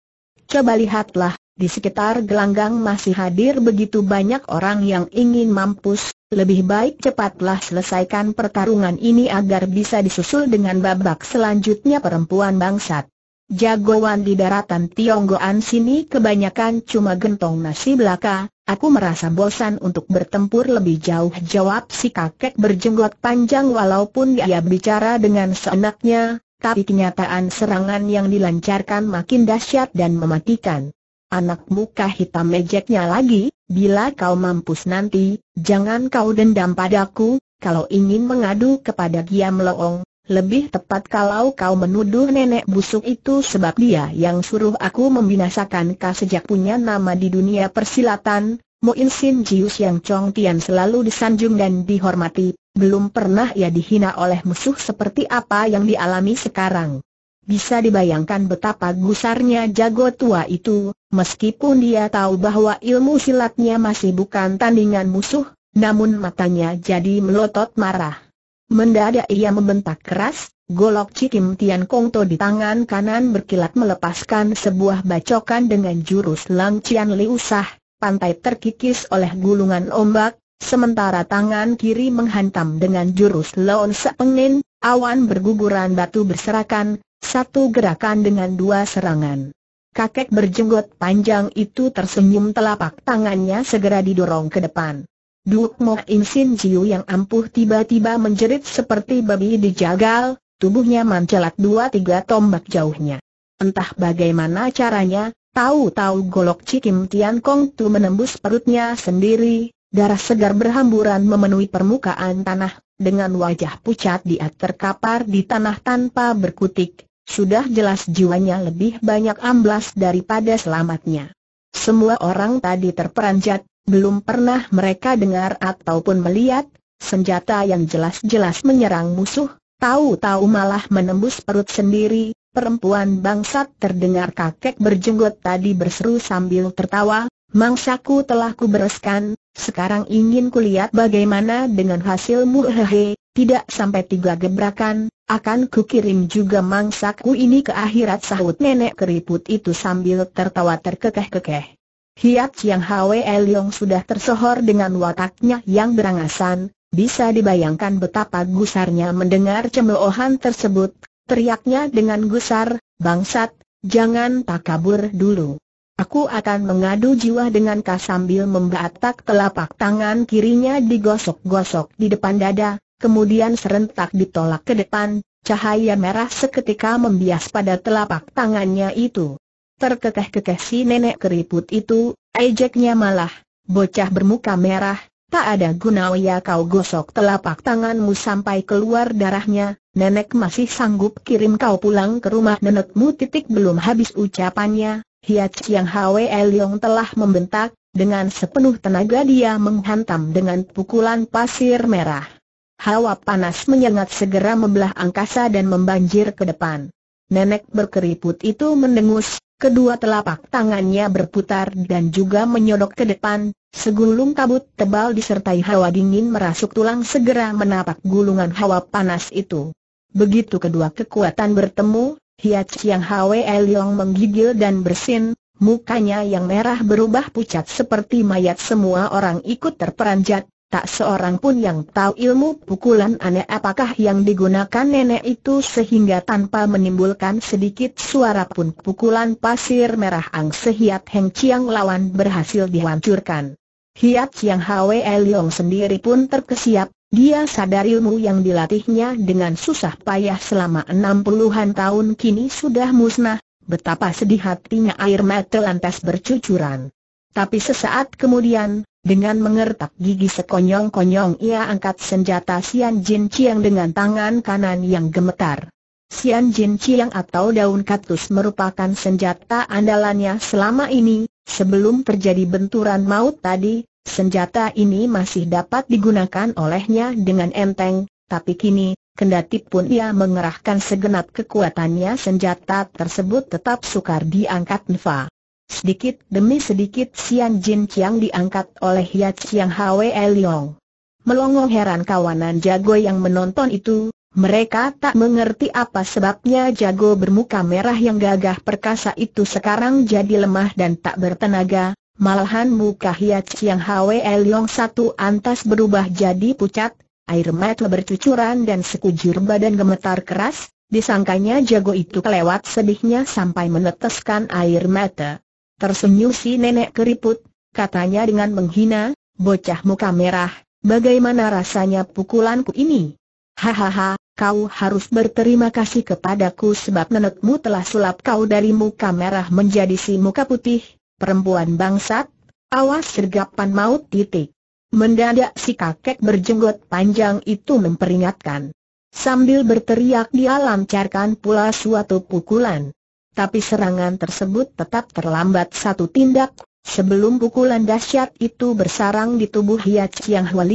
Coba lihatlah, di sekitar gelanggang masih hadir begitu banyak orang yang ingin mampus, lebih baik cepatlah selesaikan pertarungan ini agar bisa disusul dengan babak selanjutnya perempuan bangsat. Jagoan di daratan Tionggoan sini kebanyakan cuma gentong nasi belaka, aku merasa bosan untuk bertempur lebih jauh jawab si kakek berjenggot panjang walaupun dia bicara dengan seenaknya, tapi kenyataan serangan yang dilancarkan makin dahsyat dan mematikan. Anak muka hitam mejeknya lagi, bila kau mampus nanti, jangan kau dendam padaku, kalau ingin mengadu kepada Giam Loong, lebih tepat kalau kau menuduh nenek busuk itu sebab dia yang suruh aku membinasakan kau sejak punya nama di dunia persilatan, Moin Sin Jius yang Chong Tian selalu disanjung dan dihormati, belum pernah ia dihina oleh musuh seperti apa yang dialami sekarang. Bisa dibayangkan betapa gusarnya jago tua itu, meskipun dia tahu bahwa ilmu silatnya masih bukan tandingan musuh, namun matanya jadi melotot marah. Mendadak ia membentak keras, golok Cikim Tian Kong To di tangan kanan berkilat melepaskan sebuah bacokan dengan jurus Lang Cian Liusah, pantai terkikis oleh gulungan ombak, sementara tangan kiri menghantam dengan jurus Leon Sepengin, awan berguguran batu berserakan, satu gerakan dengan dua serangan. Kakek berjenggot panjang itu tersenyum telapak tangannya segera didorong ke depan. Duk Mok In Sin Jiu yang ampuh tiba-tiba menjerit seperti babi dijagal, tubuhnya mancelat dua tiga tombak jauhnya. Entah bagaimana caranya, Tahu-tahu golok Cikim Tian Kong Tu menembus perutnya sendiri, darah segar berhamburan memenuhi permukaan tanah, dengan wajah pucat dia terkapar di tanah tanpa berkutik, sudah jelas jiwanya lebih banyak amblas daripada selamatnya. Semua orang tadi terperanjat, belum pernah mereka dengar ataupun melihat, senjata yang jelas-jelas menyerang musuh, tahu-tahu malah menembus perut sendiri, Perempuan bangsat terdengar kakek berjenggot tadi berseru sambil tertawa, mangsaku telah kubereskan, sekarang ingin kulihat bagaimana dengan hasilmu hehe, tidak sampai tiga gebrakan, akan kukirim juga mangsaku ini ke akhirat sahut nenek keriput itu sambil tertawa terkekeh-kekeh. Hiat Yang Hwe Elyong sudah tersohor dengan wataknya yang berangasan, bisa dibayangkan betapa gusarnya mendengar cemoohan tersebut, teriaknya dengan gusar, bangsat, jangan tak kabur dulu. Aku akan mengadu jiwa dengan kau sambil membatak telapak tangan kirinya digosok-gosok di depan dada, kemudian serentak ditolak ke depan, cahaya merah seketika membias pada telapak tangannya itu. Terkekeh-kekeh si nenek keriput itu, ejeknya malah, bocah bermuka merah, tak ada guna oh ya kau gosok telapak tanganmu sampai keluar darahnya, nenek masih sanggup kirim kau pulang ke rumah nenekmu titik belum habis ucapannya, Hia Chiang Hwe Leong telah membentak, dengan sepenuh tenaga dia menghantam dengan pukulan pasir merah. Hawa panas menyengat segera membelah angkasa dan membanjir ke depan. Nenek berkeriput itu mendengus, kedua telapak tangannya berputar dan juga menyodok ke depan, segulung kabut tebal disertai hawa dingin merasuk tulang segera menapak gulungan hawa panas itu. Begitu kedua kekuatan bertemu, Hiat Chiang Hwe Liong menggigil dan bersin, mukanya yang merah berubah pucat seperti mayat semua orang ikut terperanjat, tak seorang pun yang tahu ilmu pukulan aneh apakah yang digunakan nenek itu sehingga tanpa menimbulkan sedikit suara pun pukulan pasir merah Ang Sehiat Heng Chiang lawan berhasil dihancurkan. Hiat Chiang Hwe Liong sendiri pun terkesiap, dia sadar ilmu yang dilatihnya dengan susah payah selama enam puluhan tahun kini sudah musnah, betapa sedih hatinya air mata lantas bercucuran. Tapi sesaat kemudian, dengan mengertak gigi sekonyong-konyong ia angkat senjata Sian Jin Chiang dengan tangan kanan yang gemetar. Sian Jin Chiang atau daun kaktus merupakan senjata andalannya selama ini, sebelum terjadi benturan maut tadi, Senjata ini masih dapat digunakan olehnya dengan enteng, tapi kini, kendati pun ia mengerahkan segenap kekuatannya senjata tersebut tetap sukar diangkat Nfa. Sedikit demi sedikit Xian Jin Chiang diangkat oleh Ya Chiang Hwe Leong. Melongo heran kawanan jago yang menonton itu, mereka tak mengerti apa sebabnya jago bermuka merah yang gagah perkasa itu sekarang jadi lemah dan tak bertenaga, Malahan muka Hiat Chiang Hwe elyong satu antas berubah jadi pucat, air mata bercucuran dan sekujur badan gemetar keras, disangkanya jago itu kelewat sedihnya sampai meneteskan air mata. Tersenyum si nenek keriput, katanya dengan menghina, bocah muka merah, bagaimana rasanya pukulanku ini? Hahaha, kau harus berterima kasih kepadaku sebab nenekmu telah sulap kau dari muka merah menjadi si muka putih perempuan bangsat, awas sergapan maut titik. Mendadak si kakek berjenggot panjang itu memperingatkan. Sambil berteriak dia lancarkan pula suatu pukulan. Tapi serangan tersebut tetap terlambat satu tindak, sebelum pukulan dahsyat itu bersarang di tubuh Hia Chiang Hwa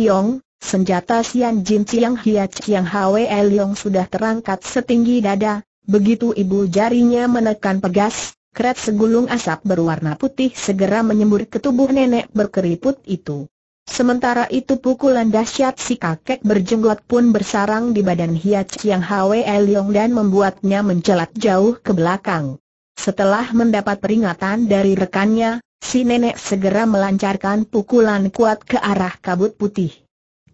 senjata Sian Jin Chiang Hia Chiang Hwe Liong sudah terangkat setinggi dada, begitu ibu jarinya menekan pegas, Kret segulung asap berwarna putih segera menyembur ke tubuh nenek berkeriput itu. Sementara itu pukulan dahsyat si kakek berjenggot pun bersarang di badan Hiat yang Hwe Leong dan membuatnya mencelat jauh ke belakang. Setelah mendapat peringatan dari rekannya, si nenek segera melancarkan pukulan kuat ke arah kabut putih.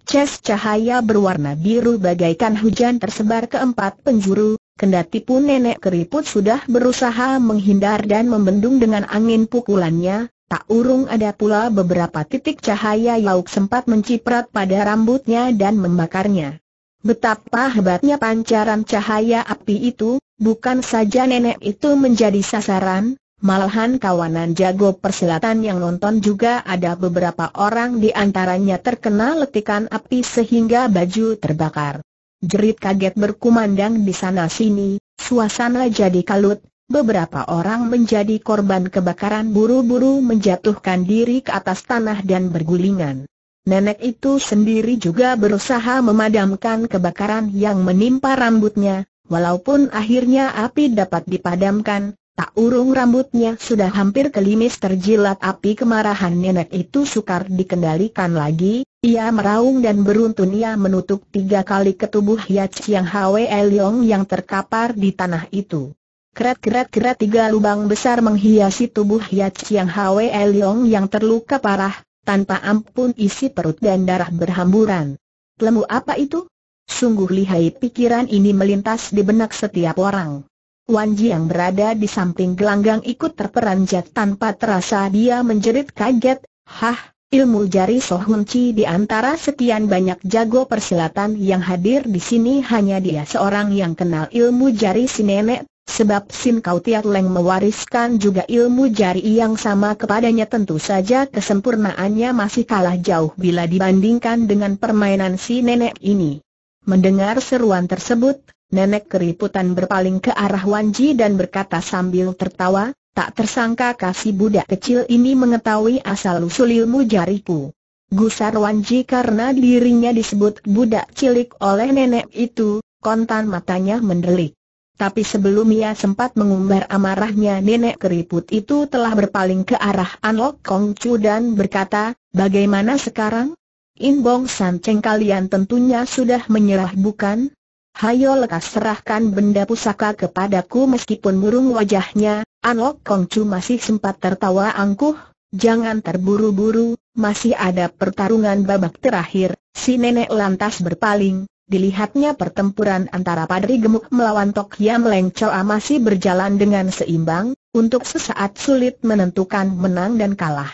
Ces cahaya berwarna biru bagaikan hujan tersebar ke empat penjuru, Kendati pun nenek keriput sudah berusaha menghindar dan membendung dengan angin pukulannya, tak urung ada pula beberapa titik cahaya yang sempat menciprat pada rambutnya dan membakarnya. Betapa hebatnya pancaran cahaya api itu, bukan saja nenek itu menjadi sasaran, Malahan kawanan jago persilatan yang nonton juga ada beberapa orang di antaranya terkena letikan api sehingga baju terbakar jerit kaget berkumandang di sana-sini, suasana jadi kalut, beberapa orang menjadi korban kebakaran buru-buru menjatuhkan diri ke atas tanah dan bergulingan. Nenek itu sendiri juga berusaha memadamkan kebakaran yang menimpa rambutnya, walaupun akhirnya api dapat dipadamkan, tak urung rambutnya sudah hampir kelimis terjilat api kemarahan nenek itu sukar dikendalikan lagi, ia meraung dan beruntun ia menutup tiga kali ke tubuh Yat Chiang Hwe Leong yang terkapar di tanah itu. Keret-keret-keret tiga lubang besar menghiasi tubuh Yat Chiang Hwe Leong yang terluka parah, tanpa ampun isi perut dan darah berhamburan. Lemu apa itu? Sungguh lihai pikiran ini melintas di benak setiap orang. Wan Ji yang berada di samping gelanggang ikut terperanjat tanpa terasa dia menjerit kaget, Hah, Ilmu jari Sohun Chi di antara sekian banyak jago persilatan yang hadir di sini hanya dia seorang yang kenal ilmu jari si nenek, sebab sin Kau Tiat Leng mewariskan juga ilmu jari yang sama kepadanya tentu saja kesempurnaannya masih kalah jauh bila dibandingkan dengan permainan si nenek ini. Mendengar seruan tersebut, nenek keriputan berpaling ke arah Wanji dan berkata sambil tertawa, Tak tersangka kasih budak kecil ini mengetahui asal-usul ilmu jariku. Gusar Wanji karena dirinya disebut budak cilik oleh nenek itu, kontan matanya mendelik. Tapi sebelum ia sempat mengumbar amarahnya nenek keriput itu telah berpaling ke arah Anlok Kong Chu dan berkata, bagaimana sekarang? Inbong Cheng kalian tentunya sudah menyerah bukan? Hayo lekas serahkan benda pusaka kepadaku meskipun murung wajahnya, Anok Kongcu masih sempat tertawa angkuh, jangan terburu-buru, masih ada pertarungan babak terakhir, si nenek lantas berpaling, dilihatnya pertempuran antara Padri Gemuk melawan Tok Yam Leng Choa masih berjalan dengan seimbang, untuk sesaat sulit menentukan menang dan kalah.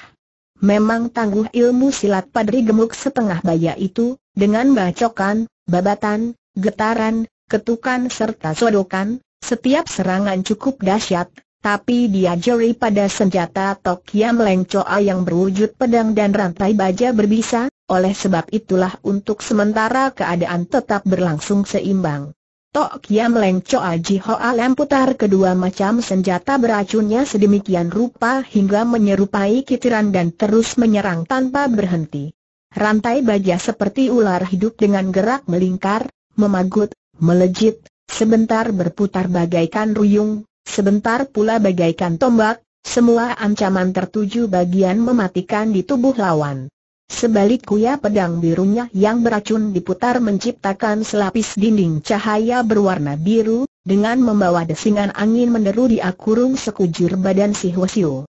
Memang tangguh ilmu silat Padri Gemuk setengah baya itu, dengan bacokan, babatan, getaran, ketukan serta sodokan, setiap serangan cukup dahsyat, tapi diajari pada senjata Tok Yam Leng Choa yang berwujud pedang dan rantai baja berbisa, oleh sebab itulah untuk sementara keadaan tetap berlangsung seimbang. Tok Yam Leng Choa Ji Hoa Lem kedua macam senjata beracunnya sedemikian rupa hingga menyerupai kitiran dan terus menyerang tanpa berhenti. Rantai baja seperti ular hidup dengan gerak melingkar, memagut, melejit, sebentar berputar bagaikan ruyung, Sebentar pula bagaikan tombak, semua ancaman tertuju bagian mematikan di tubuh lawan. Sebalik kuya pedang birunya yang beracun diputar menciptakan selapis dinding cahaya berwarna biru, dengan membawa desingan angin menderu di akurung sekujur badan si Hwasyo.